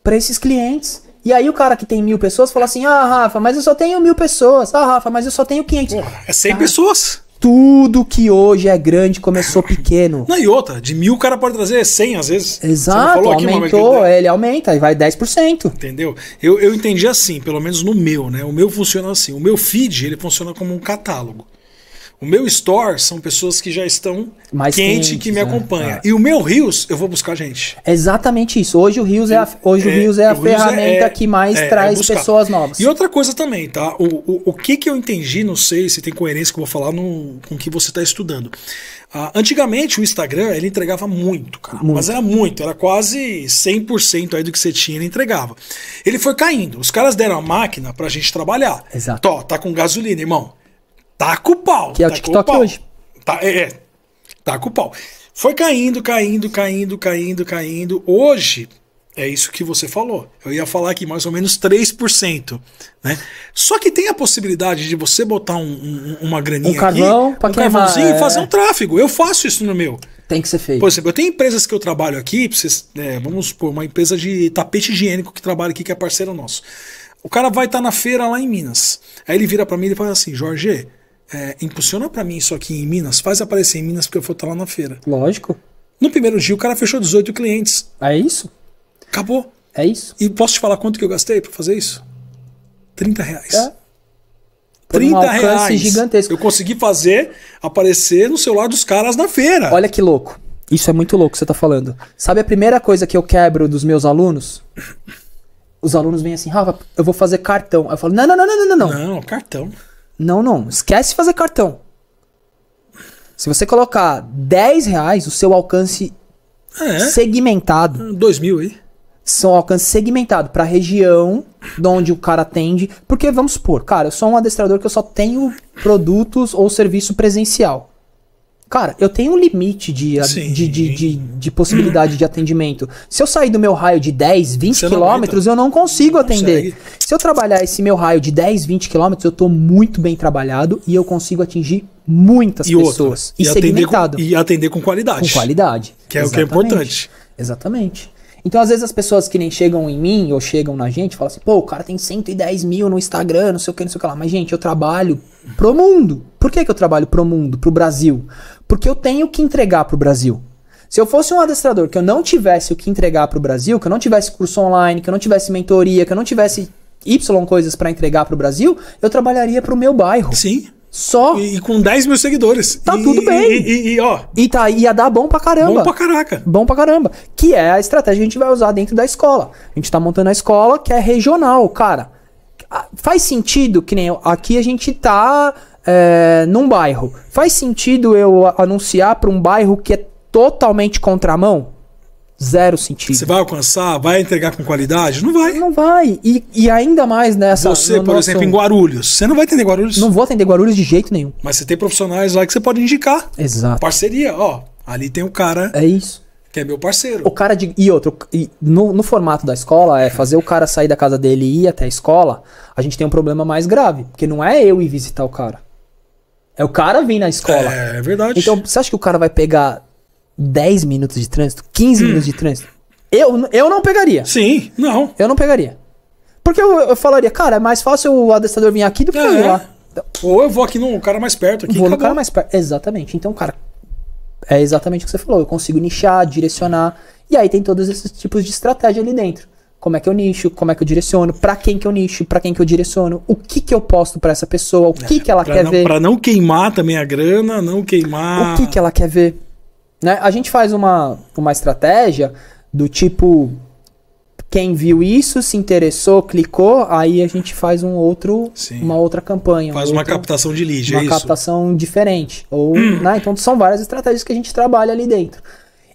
para esses clientes. E aí o cara que tem mil pessoas fala assim: ah, Rafa, mas eu só tenho mil pessoas. Ah, Rafa, mas eu só tenho 500. É 100 pessoas. Tudo que hoje é grande começou pequeno. Não, e outra, de mil o cara pode trazer 100 às vezes. Exato, aumentou, ele aumenta e vai 10%. Entendeu? Eu, eu entendi assim, pelo menos no meu, né? O meu funciona assim. O meu feed, ele funciona como um catálogo. O meu store são pessoas que já estão Mais quente quentes, que me né? acompanha. É. E o meu Rios, eu vou buscar gente. É exatamente isso. Hoje o Rios é a, hoje é, é, o Rios é a ferramenta é, que mais é, é traz pessoas novas. E outra coisa também, tá? O, o, o, que, que eu entendi, não sei se tem coerência que eu vou falar no, com o que você está estudando. Ah, antigamente o Instagram ele entregava muito, cara. Muito. Mas era muito, era quase 100% aí do que você tinha, ele entregava. Ele foi caindo. Os caras deram a máquina pra gente trabalhar. Exato. Tó, tá com gasolina, irmão Taca tá o pau. Que é o tá TikTok o hoje. Tá, é, é. Taca tá o pau. Foi caindo, caindo, caindo, caindo, caindo. Hoje, é isso que você falou. Eu ia falar aqui mais ou menos 3%. Né? Só que tem a possibilidade de você botar um, um, uma graninha um carvão aqui, um queimar, carvãozinho e é. fazer um tráfego. Eu faço isso no meu. Tem que ser feito. Por exemplo, eu tenho empresas que eu trabalho aqui, vocês, é, vamos supor, uma empresa de tapete higiênico que trabalha aqui, que é parceiro nosso. O cara vai estar tá na feira lá em Minas. Aí ele vira para mim e fala assim, Jorge, é, impulsiona para mim isso aqui em Minas, faz aparecer em Minas porque eu vou estar tá lá na feira. Lógico. No primeiro dia o cara fechou 18 clientes. É isso? Acabou. É isso. E posso te falar quanto que eu gastei para fazer isso? 30 reais. É. 30 um reais. gigantesco. Eu consegui fazer aparecer no celular dos caras na feira. Olha que louco. Isso é muito louco que você tá falando. Sabe a primeira coisa que eu quebro dos meus alunos? Os alunos vêm assim, Rafa, eu vou fazer cartão. Aí eu falo, não, não, não, não, não, não. Não, cartão. Não, não. Esquece de fazer cartão. Se você colocar 10 reais, o seu alcance ah, é. segmentado. 2 ah, mil aí. São alcance segmentado para a região de onde o cara atende. Porque vamos supor, cara, eu sou um adestrador que eu só tenho produtos ou serviço presencial. Cara, eu tenho um limite de, de, de, de, de possibilidade de atendimento. Se eu sair do meu raio de 10, 20 quilômetros, eu não consigo não atender. Consegue. Se eu trabalhar esse meu raio de 10, 20 quilômetros, eu tô muito bem trabalhado e eu consigo atingir muitas e pessoas. Outra, e, e segmentado. É com, e atender com qualidade. Com qualidade. Que é Exatamente. o que é importante. Exatamente. Então, às vezes, as pessoas que nem chegam em mim ou chegam na gente falam assim, pô, o cara tem 110 mil no Instagram, não sei o que, não sei o que lá. Mas, gente, eu trabalho pro mundo. Por que, que eu trabalho pro mundo, pro Brasil? Porque eu tenho que entregar pro Brasil. Se eu fosse um adestrador que eu não tivesse o que entregar pro Brasil, que eu não tivesse curso online, que eu não tivesse mentoria, que eu não tivesse Y coisas para entregar pro Brasil, eu trabalharia pro meu bairro. Sim. Só. E, e, com 10 mil seguidores. Tá e, tudo bem. E, e, ó. E tá, ia dar bom pra caramba. Bom pra caraca. Bom pra caramba. Que é a estratégia que a gente vai usar dentro da escola. A gente tá montando a escola que é regional, cara. Ah, faz sentido que nem aqui a gente tá é, num bairro. Faz sentido eu anunciar para um bairro que é totalmente contramão? Zero sentido. Você vai alcançar? Vai entregar com qualidade? Não vai. Não vai. E, e ainda mais nessa. Você, no por nosso... exemplo, em Guarulhos. Você não vai atender Guarulhos? Não vou atender Guarulhos de jeito nenhum. Mas você tem profissionais lá que você pode indicar. Exato. Parceria, ó. Ali tem o um cara. É isso. Que é meu parceiro. O cara de. E outro, e no, no, formato da escola, é fazer o cara sair da casa dele e ir até a escola, a gente tem um problema mais grave. Porque não é eu ir visitar o cara. É o cara vir na escola. É, é verdade. Então, você acha que o cara vai pegar 10 minutos de trânsito, 15 hum. minutos de trânsito? Eu, eu não pegaria. Sim, não. Eu não pegaria. Porque eu, eu falaria, cara, é mais fácil o adestrador vir aqui do que é. eu ir lá. Ou eu vou aqui num cara mais perto. Aqui, vou no cara mais perto. Exatamente. Então, cara, é exatamente o que você falou. Eu consigo nichar, direcionar. E aí tem todos esses tipos de estratégia ali dentro. Como é que eu nicho? Como é que eu direciono? Para quem que eu nicho? Para quem que eu direciono? O que que eu posto para essa pessoa? O que é, que ela quer não, ver? Para não queimar também a grana, não queimar. O que que ela quer ver? Né? A gente faz uma, uma estratégia do tipo quem viu isso, se interessou, clicou, aí a gente faz um outro, Sim. uma outra campanha. Faz um uma outro, captação de lead, uma é captação diferente. Ou, né? Então são várias estratégias que a gente trabalha ali dentro.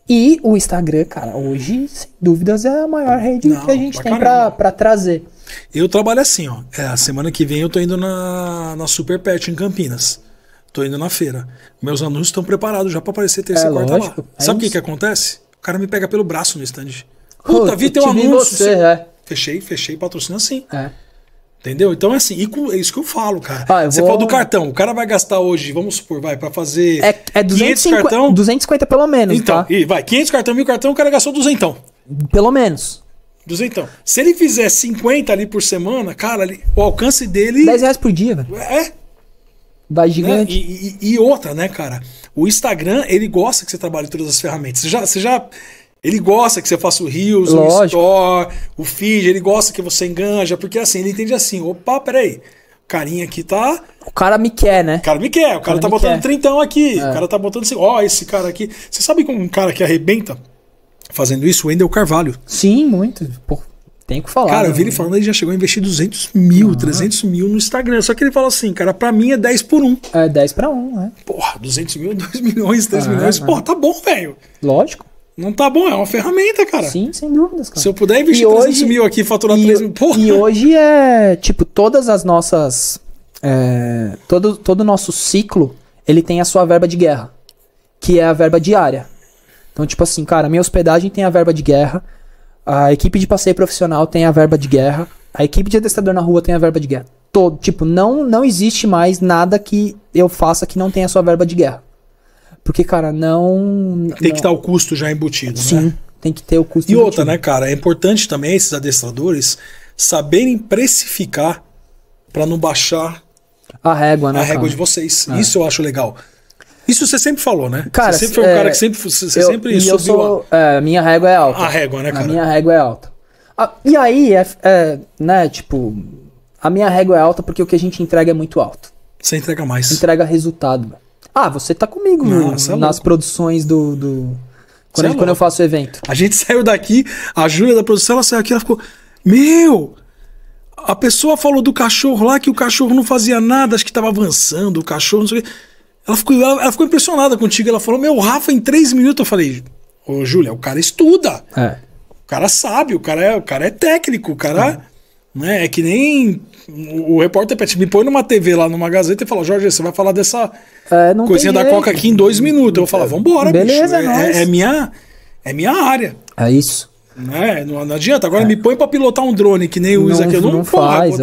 E o Instagram, cara, hoje, sem dúvidas, é a maior rede Não, que a gente tem para trazer. Eu trabalho assim, ó. É, a semana que vem eu tô indo na, na Super Pet em Campinas. Tô indo na feira. Meus anúncios estão preparados já para aparecer terça é e é, quarta lá. É Sabe o que, que acontece? O cara me pega pelo braço no estande. Puta, vi teu te anúncio. Você, é. Fechei, fechei, patrocina sim. É. Entendeu? Então é assim, é isso que eu falo, cara. Ah, eu você vou... fala do cartão, o cara vai gastar hoje, vamos supor, vai, para fazer é, é 250, 500 cartão. 250 pelo menos, Então, tá? e vai, 500 cartão, mil cartão, o cara gastou 200. Pelo menos. 200. Se ele fizer 50 ali por semana, cara, ali, o alcance dele... 10 reais por dia, velho. É. Vai né? gigante. Né? E, e, e outra, né, cara? O Instagram, ele gosta que você trabalhe todas as ferramentas. Você já, você já ele gosta que você faça o Reels, o Store, o Feed, ele gosta que você enganja, porque assim, ele entende assim, opa, peraí, o carinha aqui tá... O cara me quer, né? O cara me quer, o, o cara, tá botando quer. trintão aqui, é. o cara tá botando assim, ó, oh, esse cara aqui... Você sabe como um cara que arrebenta fazendo isso? O Wendel Carvalho. Sim, muito, pô. Tem que falar. Cara, eu né? vi ele falando, ele já chegou a investir 200 mil, ah. 300 mil no Instagram. Só que ele fala assim, cara, pra mim é 10 por 1. É 10 pra 1, né? Porra, 200 mil, 2 milhões, 3 ah, milhões. É. Porra, tá bom, velho. Lógico. Não tá bom, é uma ferramenta, cara. Sim, sem dúvidas, cara. Se eu puder investir e 300 hoje, mil aqui e faturar e, 3 mil, porra. E hoje é, tipo, todas as nossas... É, todo, todo o nosso ciclo, ele tem a sua verba de guerra, que é a verba diária. Então, tipo assim, cara, minha hospedagem tem a verba de guerra, a equipe de passeio profissional tem a verba de guerra, a equipe de adestrador na rua tem a verba de guerra. Todo, tipo, não, não existe mais nada que eu faça que não tenha a sua verba de guerra. Porque, cara, não. Tem que estar o custo já embutido, né? Sim, né? tem que ter o custo E embutido. outra, né, cara? É importante também esses adestradores saberem precificar para não baixar a régua, né? A régua cara? de vocês. É. Isso eu acho legal. Isso você sempre falou, né? Cara, você sempre foi um é, cara que sempre, você eu, sempre subiu. Eu sou, a... É, minha régua é alta. A régua, né, cara? A minha régua é alta. e aí, é, é, né, tipo, a minha régua é alta porque o que a gente entrega é muito alto. Você entrega mais. Entrega resultado, velho. Ah, você tá comigo não, no, é nas produções do. do... Quando, é quando eu faço o evento. A gente saiu daqui, a Júlia da produção, ela saiu aqui, ela ficou. Meu! A pessoa falou do cachorro lá, que o cachorro não fazia nada, acho que tava avançando, o cachorro, não sei o quê. Ela ficou, ela, ela ficou impressionada contigo. Ela falou: Meu, Rafa, em três minutos. Eu falei: Ô, Júlia, o cara estuda. É. O cara sabe, o cara é, o cara é técnico, o cara. É. Né? É que nem o repórter Pet me põe numa TV lá numa Gazeta e fala: Jorge, você vai falar dessa é, coisinha da Coca aqui em dois minutos. Eu falo: vambora, Beleza, bicho. É, é, é, é, minha, é minha área. É isso. Né? Não, não adianta. Agora é. me põe pra pilotar um drone, que nem o Isa aqui. Eu não, não porra, faz,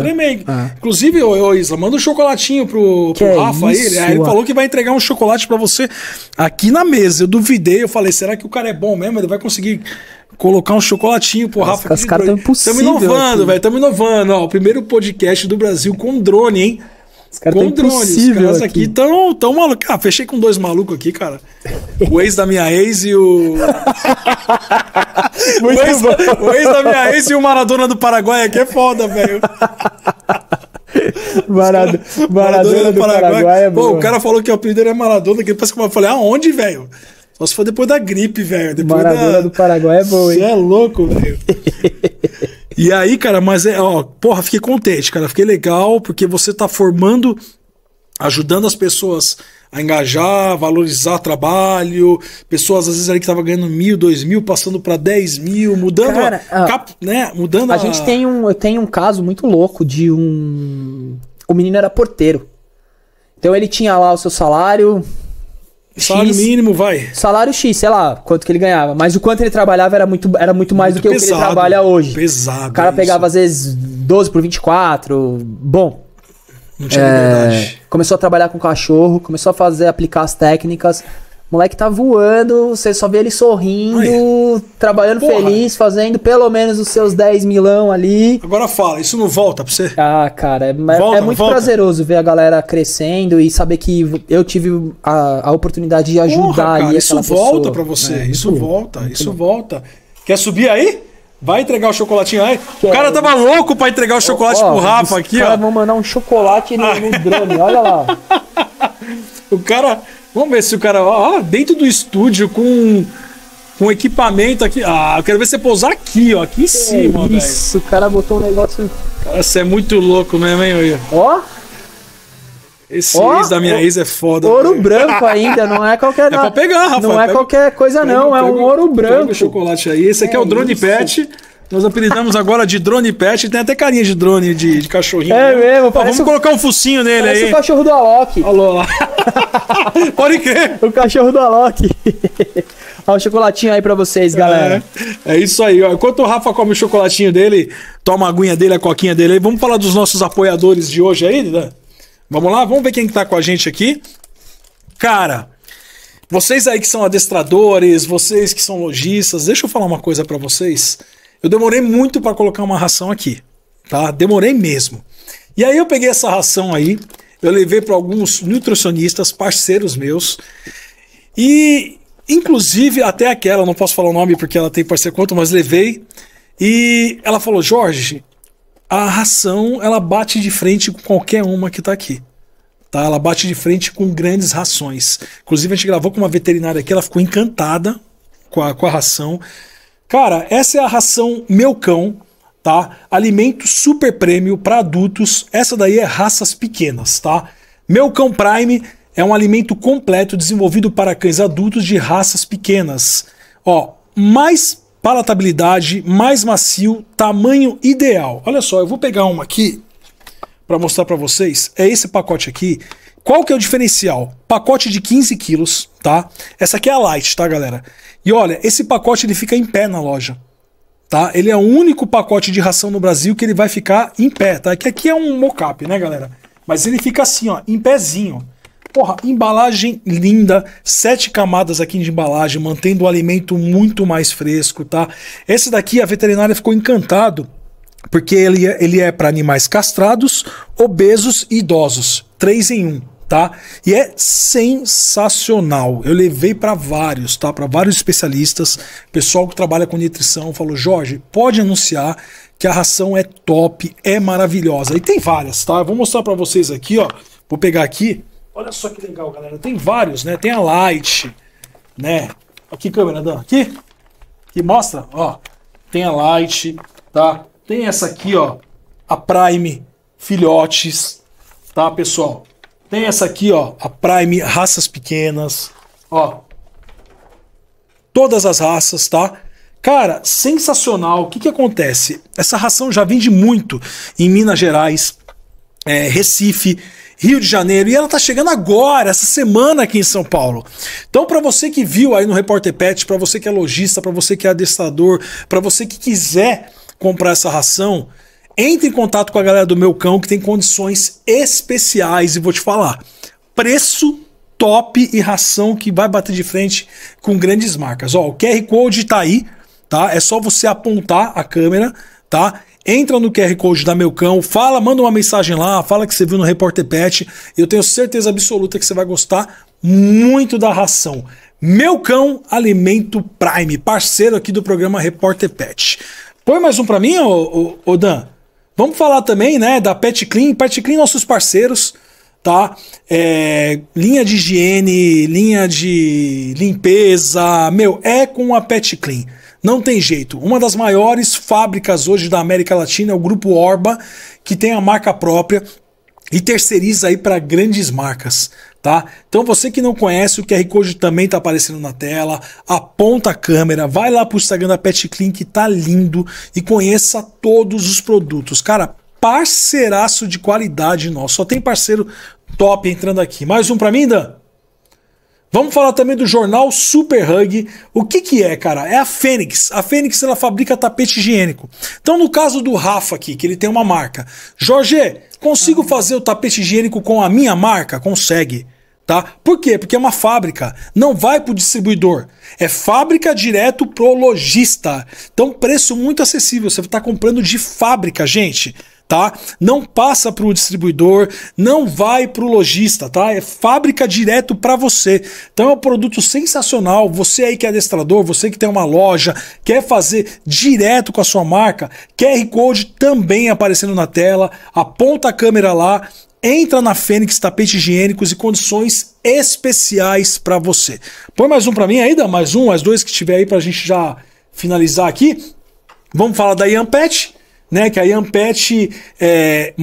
Inclusive, ô, ô Isa, manda um chocolatinho pro, pro Rafa ele. Aí ele falou que vai entregar um chocolate para você aqui na mesa. Eu duvidei, eu falei, será que o cara é bom mesmo? Ele vai conseguir colocar um chocolatinho pro Rafa. Os caras estão impossíveis. Estamos inovando, velho. Estamos inovando. Ó, o primeiro podcast do Brasil com drone, hein? Os caras com tá drone. Os caras aqui estão tão malucos. Ah, fechei com dois malucos aqui, cara. O ex da minha ex e o. o, ex, o, ex, da minha ex e o Maradona do Paraguai aqui é foda, velho. Maradona, Maradona, Maradona do, do Paraguai. Paraguai é Pô, o cara falou que o apelido é Maradona, que depois que eu falei, aonde, velho? Só se for depois da gripe, velho. Maradona da... do Paraguai é boa, hein? Você é louco, velho. e aí, cara, mas é, ó, porra, fiquei contente, cara. Fiquei legal, porque você tá formando, ajudando as pessoas a engajar, valorizar trabalho, pessoas às vezes ali que tava ganhando mil, dois mil, passando para dez mil, mudando, Cara, a, cap, né? Mudando. A, a gente tem um, eu tenho um caso muito louco de um, o menino era porteiro, então ele tinha lá o seu salário, Salário X, mínimo, vai. Salário X, sei lá, quanto que ele ganhava. Mas o quanto ele trabalhava era muito, era muito mais muito do que pesado, o que ele trabalha hoje. Pesado. O cara é isso. pegava, às vezes, 12 por 24. Bom. Não tinha é, liberdade. Começou a trabalhar com cachorro, começou a fazer, aplicar as técnicas. O moleque tá voando, você só vê ele sorrindo, Ai, trabalhando porra. feliz, fazendo pelo menos os seus 10 milão ali. Agora fala, isso não volta pra você? Ah, cara, é, é volta, é muito volta. prazeroso ver a galera crescendo e saber que eu tive a, a oportunidade de ajudar porra, cara, ali isso volta pra você, é, isso volta, isso bom. volta. Quer subir aí? Vai entregar o chocolatinho aí? Que o cara é... tava louco pra entregar o chocolate oh, pro Rafa aqui, ó. Os mandar um chocolate no, no drone, olha lá. o cara... Vamos ver se o cara. Ó, dentro do estúdio com. Com equipamento aqui. Ah, eu quero ver você pousar aqui, ó. Aqui em cima, velho. Isso, véio. o cara botou um negócio. Cara, você é muito louco mesmo, hein, Will? Ó. Esse oh, ex da minha ex é foda. Ouro véio. branco ainda, não é qualquer. É pra pegar, Rafa. Não é pega, qualquer coisa, pega, não. Pega, é um ouro branco. Pega o chocolate aí. Esse aqui é, é o drone isso. pet. Nós apelidamos agora de drone pet. tem até carinha de drone, de, de cachorrinho. É né? mesmo. Pô, vamos o... colocar um focinho nele parece aí. Parece o cachorro do Alok. Alô. Pode crer. O cachorro do Alok. Olha o chocolatinho aí pra vocês, é, galera. É, é isso aí. Ó. Enquanto o Rafa come o chocolatinho dele, toma a aguinha dele, a coquinha dele aí, vamos falar dos nossos apoiadores de hoje aí, Dida? Né? Vamos lá? Vamos ver quem tá com a gente aqui. Cara, vocês aí que são adestradores, vocês que são lojistas, deixa eu falar uma coisa para vocês. Eu demorei muito para colocar uma ração aqui, tá? Demorei mesmo. E aí eu peguei essa ração aí, eu levei para alguns nutricionistas, parceiros meus, e inclusive até aquela, não posso falar o nome porque ela tem parceiro quanto, mas levei, e ela falou: Jorge, a ração ela bate de frente com qualquer uma que está aqui. Tá? Ela bate de frente com grandes rações. Inclusive, a gente gravou com uma veterinária aqui, ela ficou encantada com a, com a ração. Cara, essa é a ração Meu Cão, tá? Alimento super prêmio para adultos. Essa daí é raças pequenas, tá? Meu Cão Prime é um alimento completo desenvolvido para cães adultos de raças pequenas. Ó, mais palatabilidade, mais macio, tamanho ideal. Olha só, eu vou pegar uma aqui para mostrar para vocês. É esse pacote aqui. Qual que é o diferencial? Pacote de 15 quilos, tá? Essa aqui é a light, tá, galera? E olha, esse pacote ele fica em pé na loja. Tá? Ele é o único pacote de ração no Brasil que ele vai ficar em pé, tá? Que aqui é um mocap, né, galera? Mas ele fica assim, ó, em pezinho. Porra, embalagem linda, sete camadas aqui de embalagem, mantendo o alimento muito mais fresco, tá? Esse daqui a veterinária ficou encantado, porque ele, é, ele é para animais castrados, obesos e idosos, três em um tá? E é sensacional. Eu levei para vários, tá? Para vários especialistas, pessoal que trabalha com nutrição, falou: "Jorge, pode anunciar que a ração é top, é maravilhosa". E tem várias, tá? Eu vou mostrar para vocês aqui, ó. Vou pegar aqui. Olha só que legal, galera. Tem vários, né? Tem a Light, né? Aqui câmera, Dan, aqui. Que mostra, ó. Tem a Light, tá? Tem essa aqui, ó, a Prime filhotes, tá, pessoal? Tem essa aqui, ó, a Prime, raças pequenas, ó. Todas as raças, tá? Cara, sensacional. O que que acontece? Essa ração já vende muito em Minas Gerais, é, Recife, Rio de Janeiro e ela tá chegando agora, essa semana aqui em São Paulo. Então, para você que viu aí no Repórter Pet, para você que é lojista, para você que é adestrador, para você que quiser comprar essa ração, entre em contato com a galera do Meu Cão, que tem condições especiais, e vou te falar. Preço top e ração que vai bater de frente com grandes marcas. Ó, o QR Code tá aí, tá? É só você apontar a câmera, tá? entra no QR Code da Meu Cão, fala, manda uma mensagem lá, fala que você viu no Repórter Pet. Eu tenho certeza absoluta que você vai gostar muito da ração. Meu Cão Alimento Prime, parceiro aqui do programa Repórter Pet. Põe mais um para mim, ô, ô, ô Dan? Vamos falar também, né, da Pet Clean. Pet Clean, nossos parceiros, tá? É, linha de higiene, linha de limpeza, meu, é com a Pet Clean. Não tem jeito. Uma das maiores fábricas hoje da América Latina é o Grupo Orba, que tem a marca própria e terceiriza aí para grandes marcas. Tá? Então você que não conhece, o QR Code também está aparecendo na tela. Aponta a câmera, vai lá para o Instagram da Pet Clean que tá lindo e conheça todos os produtos. Cara, parceiraço de qualidade nosso. Só tem parceiro top entrando aqui. Mais um para mim, Dan? Vamos falar também do jornal Super Hug. O que que é, cara? É a Fênix. A Fênix ela fabrica tapete higiênico. Então, no caso do Rafa aqui, que ele tem uma marca. Jorge, consigo ah. fazer o tapete higiênico com a minha marca? Consegue. Tá? Por quê? Porque é uma fábrica, não vai para o distribuidor. É fábrica direto pro lojista. Então, preço muito acessível. Você está comprando de fábrica, gente tá? Não passa para o distribuidor, não vai para o lojista, tá? É fábrica direto para você. Então é um produto sensacional. Você aí que é adestrador, você que tem uma loja, quer fazer direto com a sua marca, QR Code também aparecendo na tela, aponta a câmera lá, entra na Fênix Tapetes Higiênicos e condições especiais para você. Põe mais um para mim ainda, mais um, as dois que tiver aí para a gente já finalizar aqui. Vamos falar da Iampet, né? Que a Ampet é,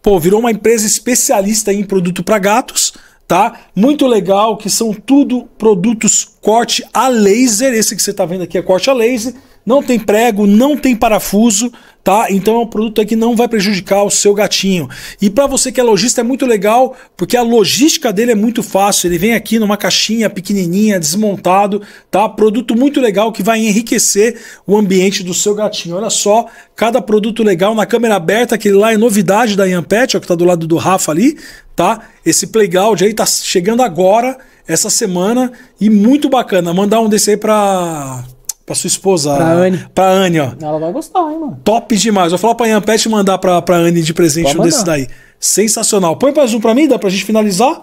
pô, virou uma empresa especialista em produto para gatos, tá? Muito legal, que são tudo produtos corte a laser. Esse que você está vendo aqui é corte a laser. Não tem prego, não tem parafuso, tá? Então é um produto que não vai prejudicar o seu gatinho. E para você que é lojista é muito legal, porque a logística dele é muito fácil. Ele vem aqui numa caixinha pequenininha, desmontado, tá? Produto muito legal que vai enriquecer o ambiente do seu gatinho. Olha só, cada produto legal na câmera aberta, aquele lá é novidade da pet ó, que tá do lado do Rafa ali, tá? Esse playground aí tá chegando agora essa semana e muito bacana. Mandar um desse aí para Pra sua esposa. Pra Anne. Pra Anne, ó. Ela vai gostar, hein, mano. Top demais. Vou falar pra Ian Pet mandar pra, pra Anne de presente um desse daí. Sensacional. Põe mais um pra mim, dá pra gente finalizar?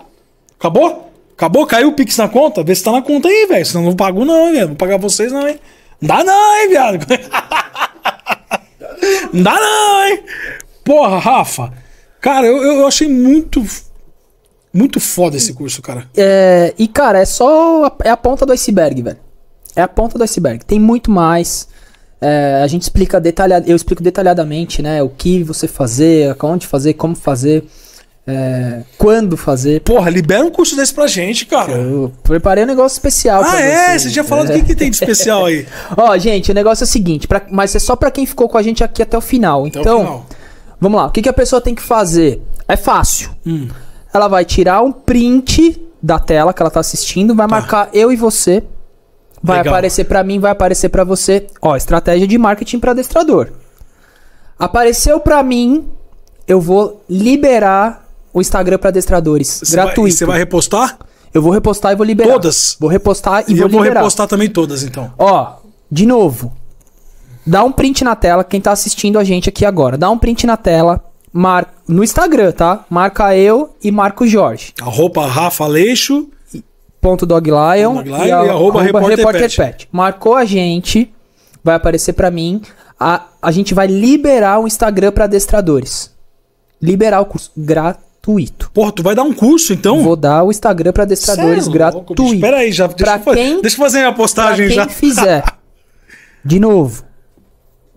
Acabou? Acabou? Caiu o Pix na conta? Vê se tá na conta aí, velho. Senão não pago, não, hein, velho. Não pagar vocês, não, hein. Não dá, não, hein, viado. não dá, não, hein. Porra, Rafa. Cara, eu, eu achei muito. Muito foda esse curso, cara. É, e, cara, é só. A, é a ponta do iceberg, velho é a ponta do iceberg. Tem muito mais. É, a gente explica detalhado, eu explico detalhadamente, né? O que você fazer, onde fazer, como fazer, é, quando fazer. Porra, libera um curso desse pra gente, cara. Eu preparei um negócio especial. Ah, é? Você já falou o que, que tem de especial aí? Ó, gente, o negócio é o seguinte, pra, mas é só pra quem ficou com a gente aqui até o final. Até então, o final. vamos lá. O que, que a pessoa tem que fazer? É fácil. Hum. Ela vai tirar um print da tela que ela tá assistindo, vai tá. marcar eu e você Vai Legal. aparecer para mim, vai aparecer para você. Ó, estratégia de marketing para adestrador. Apareceu para mim, eu vou liberar o Instagram para adestradores, cê gratuito. Você vai, vai repostar? Eu vou repostar e vou liberar. Todas? Vou repostar e, e vou liberar. eu vou repostar também todas, então. Ó, de novo. Dá um print na tela, quem tá assistindo a gente aqui agora. Dá um print na tela, mar... no Instagram, tá? Marca eu e Marco Jorge. Jorge. roupa Rafa Leixo ponto Dog Lion, e, e arroba, arroba repórter pet. Marcou a gente, vai aparecer para mim. A, a gente vai liberar o Instagram para adestradores. Liberar o curso gratuito. Porra, tu vai dar um curso então? Vou dar o Instagram para adestradores é gratuito. Espera aí, já deixa, quem, deixa eu fazer minha postagem pra quem já. fizer. De novo.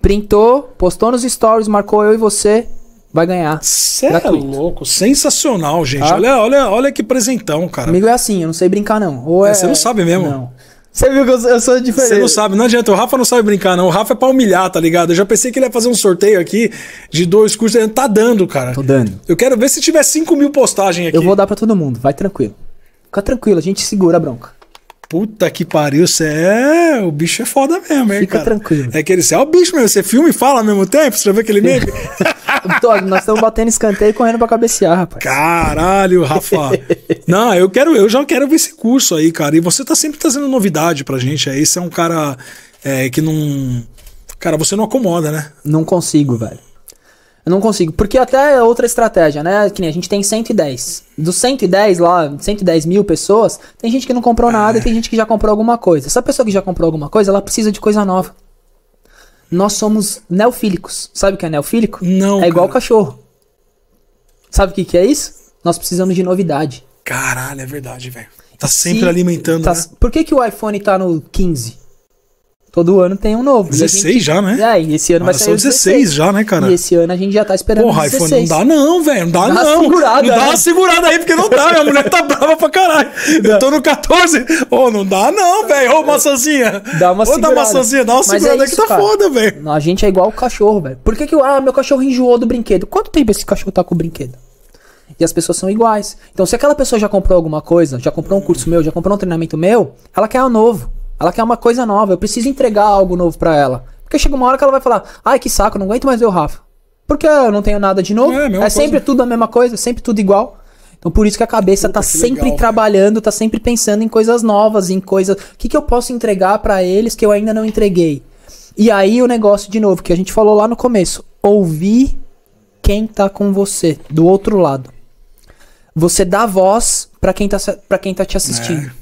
Printou, postou nos stories, marcou eu e você, vai ganhar. Sério? louco, sensacional, gente. Ah. Olha, olha, olha que presentão, cara. Comigo é assim, eu não sei brincar, não. Ou é, você é não sabe mesmo. Não. Você viu que eu, sou diferente. Você não sabe, não adianta. O Rafa não sabe brincar, não. O Rafa é pra humilhar, tá ligado? Eu já pensei que ele ia fazer um sorteio aqui de dois cursos. Tá dando, cara. Tô dando. Eu quero ver se tiver 5 mil postagens aqui. Eu vou dar para todo mundo, vai tranquilo. Fica tranquilo, a gente segura a bronca. Puta que pariu, você é. O bicho é foda mesmo, hein, Fica cara? tranquilo. É aquele, você é o bicho mesmo, você filma e fala ao mesmo tempo, você já vê aquele meme? Dog, nós estamos batendo escanteio e correndo pra cabecear, rapaz. Caralho, Rafa. Não, eu quero, eu já quero ver esse curso aí, cara. E você tá sempre trazendo novidade pra gente. Aí você é um cara é, que não. Cara, você não acomoda, né? Não consigo, velho. Eu não consigo. Porque até é outra estratégia, né? Que nem a gente tem 110. Dos 110 lá, 110 mil pessoas, tem gente que não comprou nada e tem gente que já comprou alguma coisa. Essa pessoa que já comprou alguma coisa, ela precisa de coisa nova. Nós somos neofílicos. Sabe o que é neofílico? Não. É cara. igual cachorro. Sabe o que, que é isso? Nós precisamos de novidade. Caralho, é verdade, velho. Tá sempre Se alimentando. Tá, né? Por que, que o iPhone tá no 15? Todo ano tem um novo. 16 gente... já, né? É, e esse ano vai ser 16, 16 já, né, cara? E esse ano a gente já tá esperando Porra, 16. iPhone, não dá não, velho. Não dá não. Dá não. Segurada, não né? dá uma segurada aí, porque não dá. Minha mulher tá brava pra caralho. Eu tô no 14. Ô, oh, não dá não, velho. Ô, oh, maçãzinha. Dá uma oh, segurada. Ô, dá maçãzinha. Dá uma Mas é segurada é isso, que tá cara. foda, velho. A gente é igual o cachorro, velho. Por que que... Ah, meu cachorro enjoou do brinquedo. Quanto tempo esse cachorro tá com o brinquedo? E as pessoas são iguais. Então, se aquela pessoa já comprou alguma coisa, já comprou um curso meu, já comprou um treinamento meu, ela quer o um novo. Ela quer uma coisa nova, eu preciso entregar algo novo para ela. Porque chega uma hora que ela vai falar: "Ai, que saco, não aguento mais ver o Rafa". Porque eu não tenho nada de novo. É, é sempre tudo a mesma coisa, sempre tudo igual. Então por isso que a cabeça Puta, tá sempre legal, trabalhando, cara. tá sempre pensando em coisas novas, em coisas, o que que eu posso entregar para eles que eu ainda não entreguei. E aí o negócio de novo que a gente falou lá no começo, ouvir quem tá com você do outro lado. Você dá voz para quem tá para quem tá te assistindo. É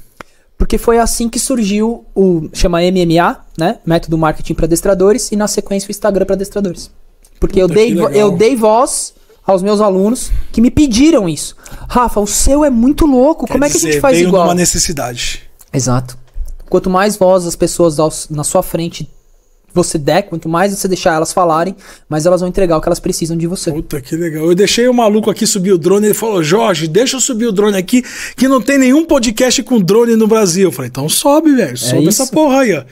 porque foi assim que surgiu o chama MMA, né? Método marketing para adestradores e na sequência o Instagram para adestradores. Porque Puta, eu dei eu dei voz aos meus alunos que me pediram isso. Rafa, o seu é muito louco. Quer Como é que a gente faz veio igual? uma necessidade. Exato. Quanto mais voz as pessoas na sua frente você der, quanto mais você deixar elas falarem, mais elas vão entregar o que elas precisam de você. Puta, que legal. Eu deixei o maluco aqui subir o drone, ele falou: Jorge, deixa eu subir o drone aqui, que não tem nenhum podcast com drone no Brasil. Eu falei: então sobe, velho, é sobe é essa porra aí, ó.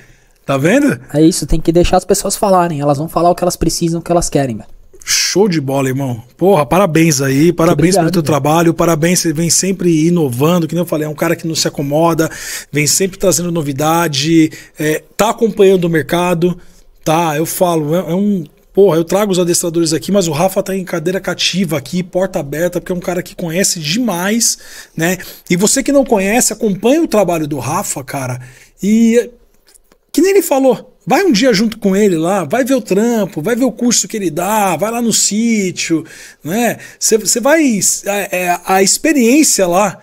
Tá vendo? É isso, tem que deixar as pessoas falarem. Elas vão falar o que elas precisam, o que elas querem, velho. Show de bola, irmão. Porra, parabéns aí, parabéns Obrigado, pelo teu trabalho, parabéns, você vem sempre inovando, que nem eu falei, é um cara que não se acomoda, vem sempre trazendo novidade, é, tá acompanhando o mercado, tá? Eu falo, é, é um Porra, eu trago os adestradores aqui, mas o Rafa tá em cadeira cativa aqui, porta aberta, porque é um cara que conhece demais, né? E você que não conhece, acompanha o trabalho do Rafa, cara. E é, que nem ele falou, Vai um dia junto com ele lá, vai ver o trampo, vai ver o curso que ele dá, vai lá no sítio, né? Você vai. A, é, é, a, experiência lá.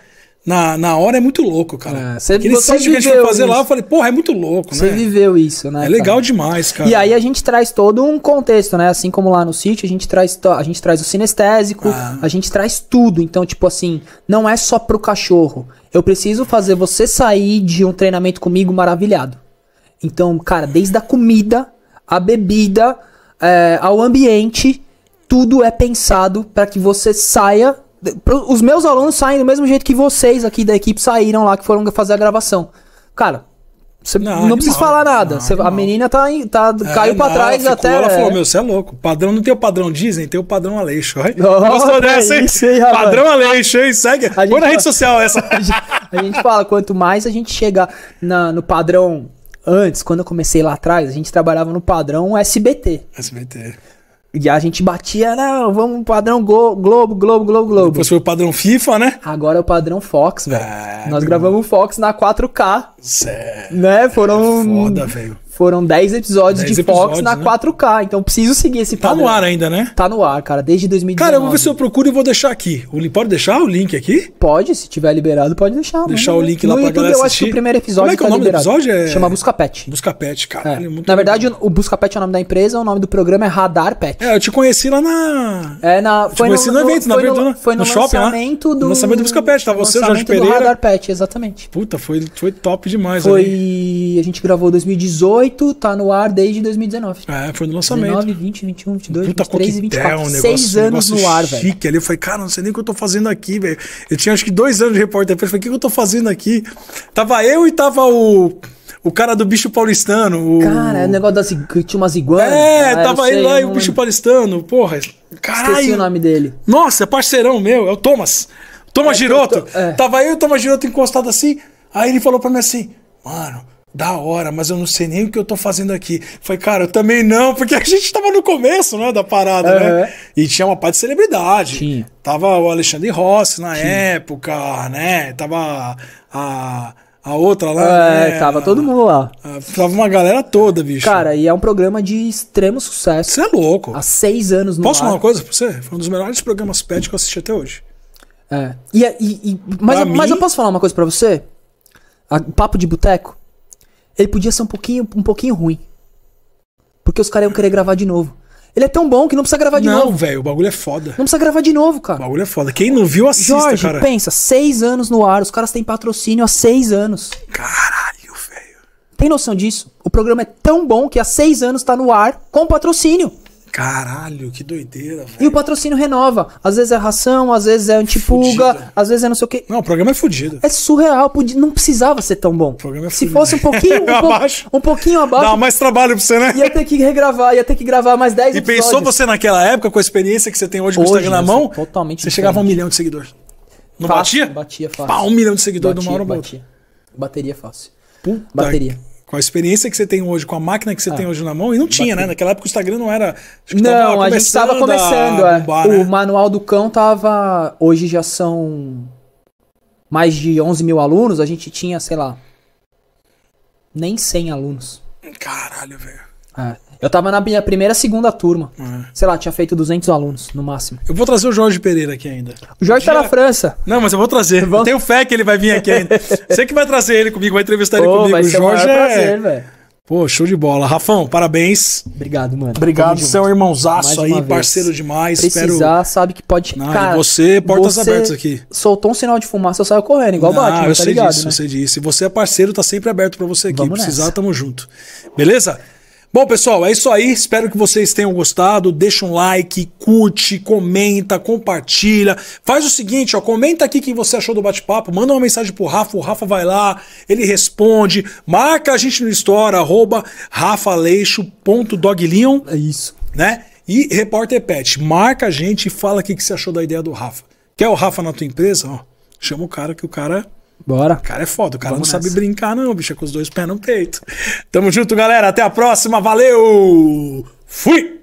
Na, na hora é muito louco, cara. É, cê, Aquele sítio que a gente foi fazer isso. lá, eu falei, porra, é muito louco, Você né? viveu isso, né? É legal cara? demais, cara. E aí a gente traz todo um contexto, né? Assim como lá no sítio, a gente traz, a gente traz o sinestésico, ah. a gente traz tudo. Então, tipo assim, não é só pro cachorro. Eu preciso fazer você sair de um treinamento comigo maravilhado. Então, cara, desde a comida, a bebida, é, ao ambiente, tudo é pensado para que você saia. Os meus alunos saem do mesmo jeito que vocês aqui da equipe saíram lá que foram fazer a gravação. Cara, você não, não precisa falar nada. Não, a menina tá, tá, é, caiu pra trás ficou, até. Ela é... falou: Meu, você é louco. Padrão não tem o padrão Disney, tem o padrão Aleixo. Oh, dessa, hein? Aí, padrão Aleixo, hein? Segue. Põe na rede social essa. A gente, a gente fala: quanto mais a gente chega na, no padrão Antes, quando eu comecei lá atrás, a gente trabalhava no padrão SBT. SBT. E a gente batia, não, vamos padrão Globo, Globo, Globo, Globo. Depois foi o padrão FIFA, né? Agora é o padrão Fox, velho. Ah, Nós gravamos Fox na 4K. Sério. Né? Foram. É foda, velho. Foram 10 episódios de Fox episódios, na né? 4K, então preciso seguir esse padrão. Tá no ar ainda, né? Tá no ar, cara, desde 2019. Cara, eu vou ver se eu procuro e vou deixar aqui. Pode deixar o link aqui? Pode, se tiver liberado, pode deixar. Deixar mano. o link lá no pra YouTube, galera eu acho que o primeiro episódio Como é que é tá é o nome liberado. do episódio? É... Chama Busca Pet, cara. É. é na verdade, legal. o Pet é o nome da empresa, o nome do programa é Radar Pet. É, eu te conheci lá na... É, na... Foi conheci no, no evento, na verdade, no, né? foi no, no shopping né? lá. Do... No lançamento do Buscapet, tá? você, o Jorge Pereira. do Radar Pet, exatamente. Puta, foi, foi top demais Foi... A gente gravou 2018. 8 tá no ar desde 2019. É, foi no lançamento. 19, 20, 21, 22, Puta 23 e 24. Um seis negócio, anos negócio no ar, velho. Chique ali. Eu falei, cara, não sei nem o que eu tô fazendo aqui, velho. Eu tinha acho que dois anos de repórter. Eu falei, o que eu tô fazendo aqui? Tava eu e tava o... O cara do bicho paulistano. O... Cara, é o negócio das, que tinha umas iguanas. É, cara, tava ele lá e o bicho paulistano. Porra, caralho. Esqueci o nome dele. Nossa, é parceirão meu, é o Thomas. Thomas é, Giroto. É. Tava eu e o Thomas Giroto encostado assim. Aí ele falou pra mim assim, mano, da hora, mas eu não sei nem o que eu tô fazendo aqui. Falei, cara, eu também não, porque a gente tava no começo, né, da parada, né? E tinha uma parte de celebridade. Tinha. Tava o Alexandre Rossi na tinha. época, né? Tava a, a outra lá. É, né? tava todo mundo lá. Tava uma galera toda, bicho. Cara, e é um programa de extremo sucesso. Você é louco. Há seis anos no Posso falar uma coisa pra você? Foi um dos melhores programas pet que eu assisti até hoje. É. E, é, e, e mas, eu, mim... mas eu posso falar uma coisa para você? A, papo de boteco? ele podia ser um pouquinho, um pouquinho ruim. Porque os caras iam querer gravar de novo. Ele é tão bom que não precisa gravar de não, novo. Não, velho, o bagulho é foda. Não precisa gravar de novo, cara. O bagulho é foda. Quem não viu, assista, Jorge, cara. pensa, seis anos no ar, os caras têm patrocínio há seis anos. Caralho, velho. Tem noção disso? O programa é tão bom que há seis anos tá no ar com patrocínio. Caralho, que doideira, E o patrocínio renova. Às vezes é ração, às vezes é antipulga, fudido. às vezes é não sei o quê. Não, o programa é fudido. É surreal, não precisava ser tão bom. O programa é Se fosse um pouquinho, um, abaixo. um pouquinho abaixo. Dá mais trabalho pra você, né? Ia ter que regravar, ia ter que gravar mais 10 E episódios. pensou você naquela época, com a experiência que você tem hoje com o Instagram na mão? Totalmente. Você diferente. chegava a um milhão de seguidores. Não fácil, batia? Batia fácil. Pá, um milhão de seguidores do de uma hora batia. Bateria fácil. Puta Bateria. Que com a experiência que você tem hoje, com a máquina que você ah, tem hoje na mão, e não tinha, bacana. né? Naquela época o Instagram não era. não, a gente estava começando. A... É. Né? o né? manual do cão tava. Hoje já são mais de 11 mil alunos, a gente tinha, sei lá. Nem 100 alunos. Caralho, velho. É. Eu tava na minha primeira, segunda turma. É. Sei lá, tinha feito 200 alunos, no máximo. Eu vou trazer o Jorge Pereira aqui ainda. O Jorge tá na França. Não, mas eu vou trazer. Vamos... Eu tenho fé que ele vai vir aqui ainda. Você que vai trazer ele comigo, vai entrevistar ele comigo. Vai ser o Jorge é... prazer, Pô, show de bola. Rafão, parabéns. Obrigado, mano. Obrigado, você é um irmãozaço aí, parceiro demais. Precisar, Espero... sabe que pode... Não, Cara, você, portas você abertas aqui. soltou um sinal de fumaça, eu saio correndo, igual Não, Batman, eu tá sei ligado, disso, né? eu sei disso. você é parceiro, tá sempre aberto para você aqui. Vamos Precisar, nessa. tamo junto. Beleza? Bom, pessoal, é isso aí. Espero que vocês tenham gostado. Deixa um like, curte, comenta, compartilha. Faz o seguinte, ó, comenta aqui quem você achou do bate-papo, manda uma mensagem pro Rafa, o Rafa vai lá, ele responde. Marca a gente no Store, arroba rafaleixo.doglion. É isso. Né? E repórter pet, marca a gente e fala o que você achou da ideia do Rafa. Quer o Rafa na tua empresa? Ó, chama o cara que o cara Bora. O cara é foda, o cara Vamos não nessa. sabe brincar, não, bicho, é com os dois pés no peito. Tamo junto, galera. Até a próxima. Valeu! Fui!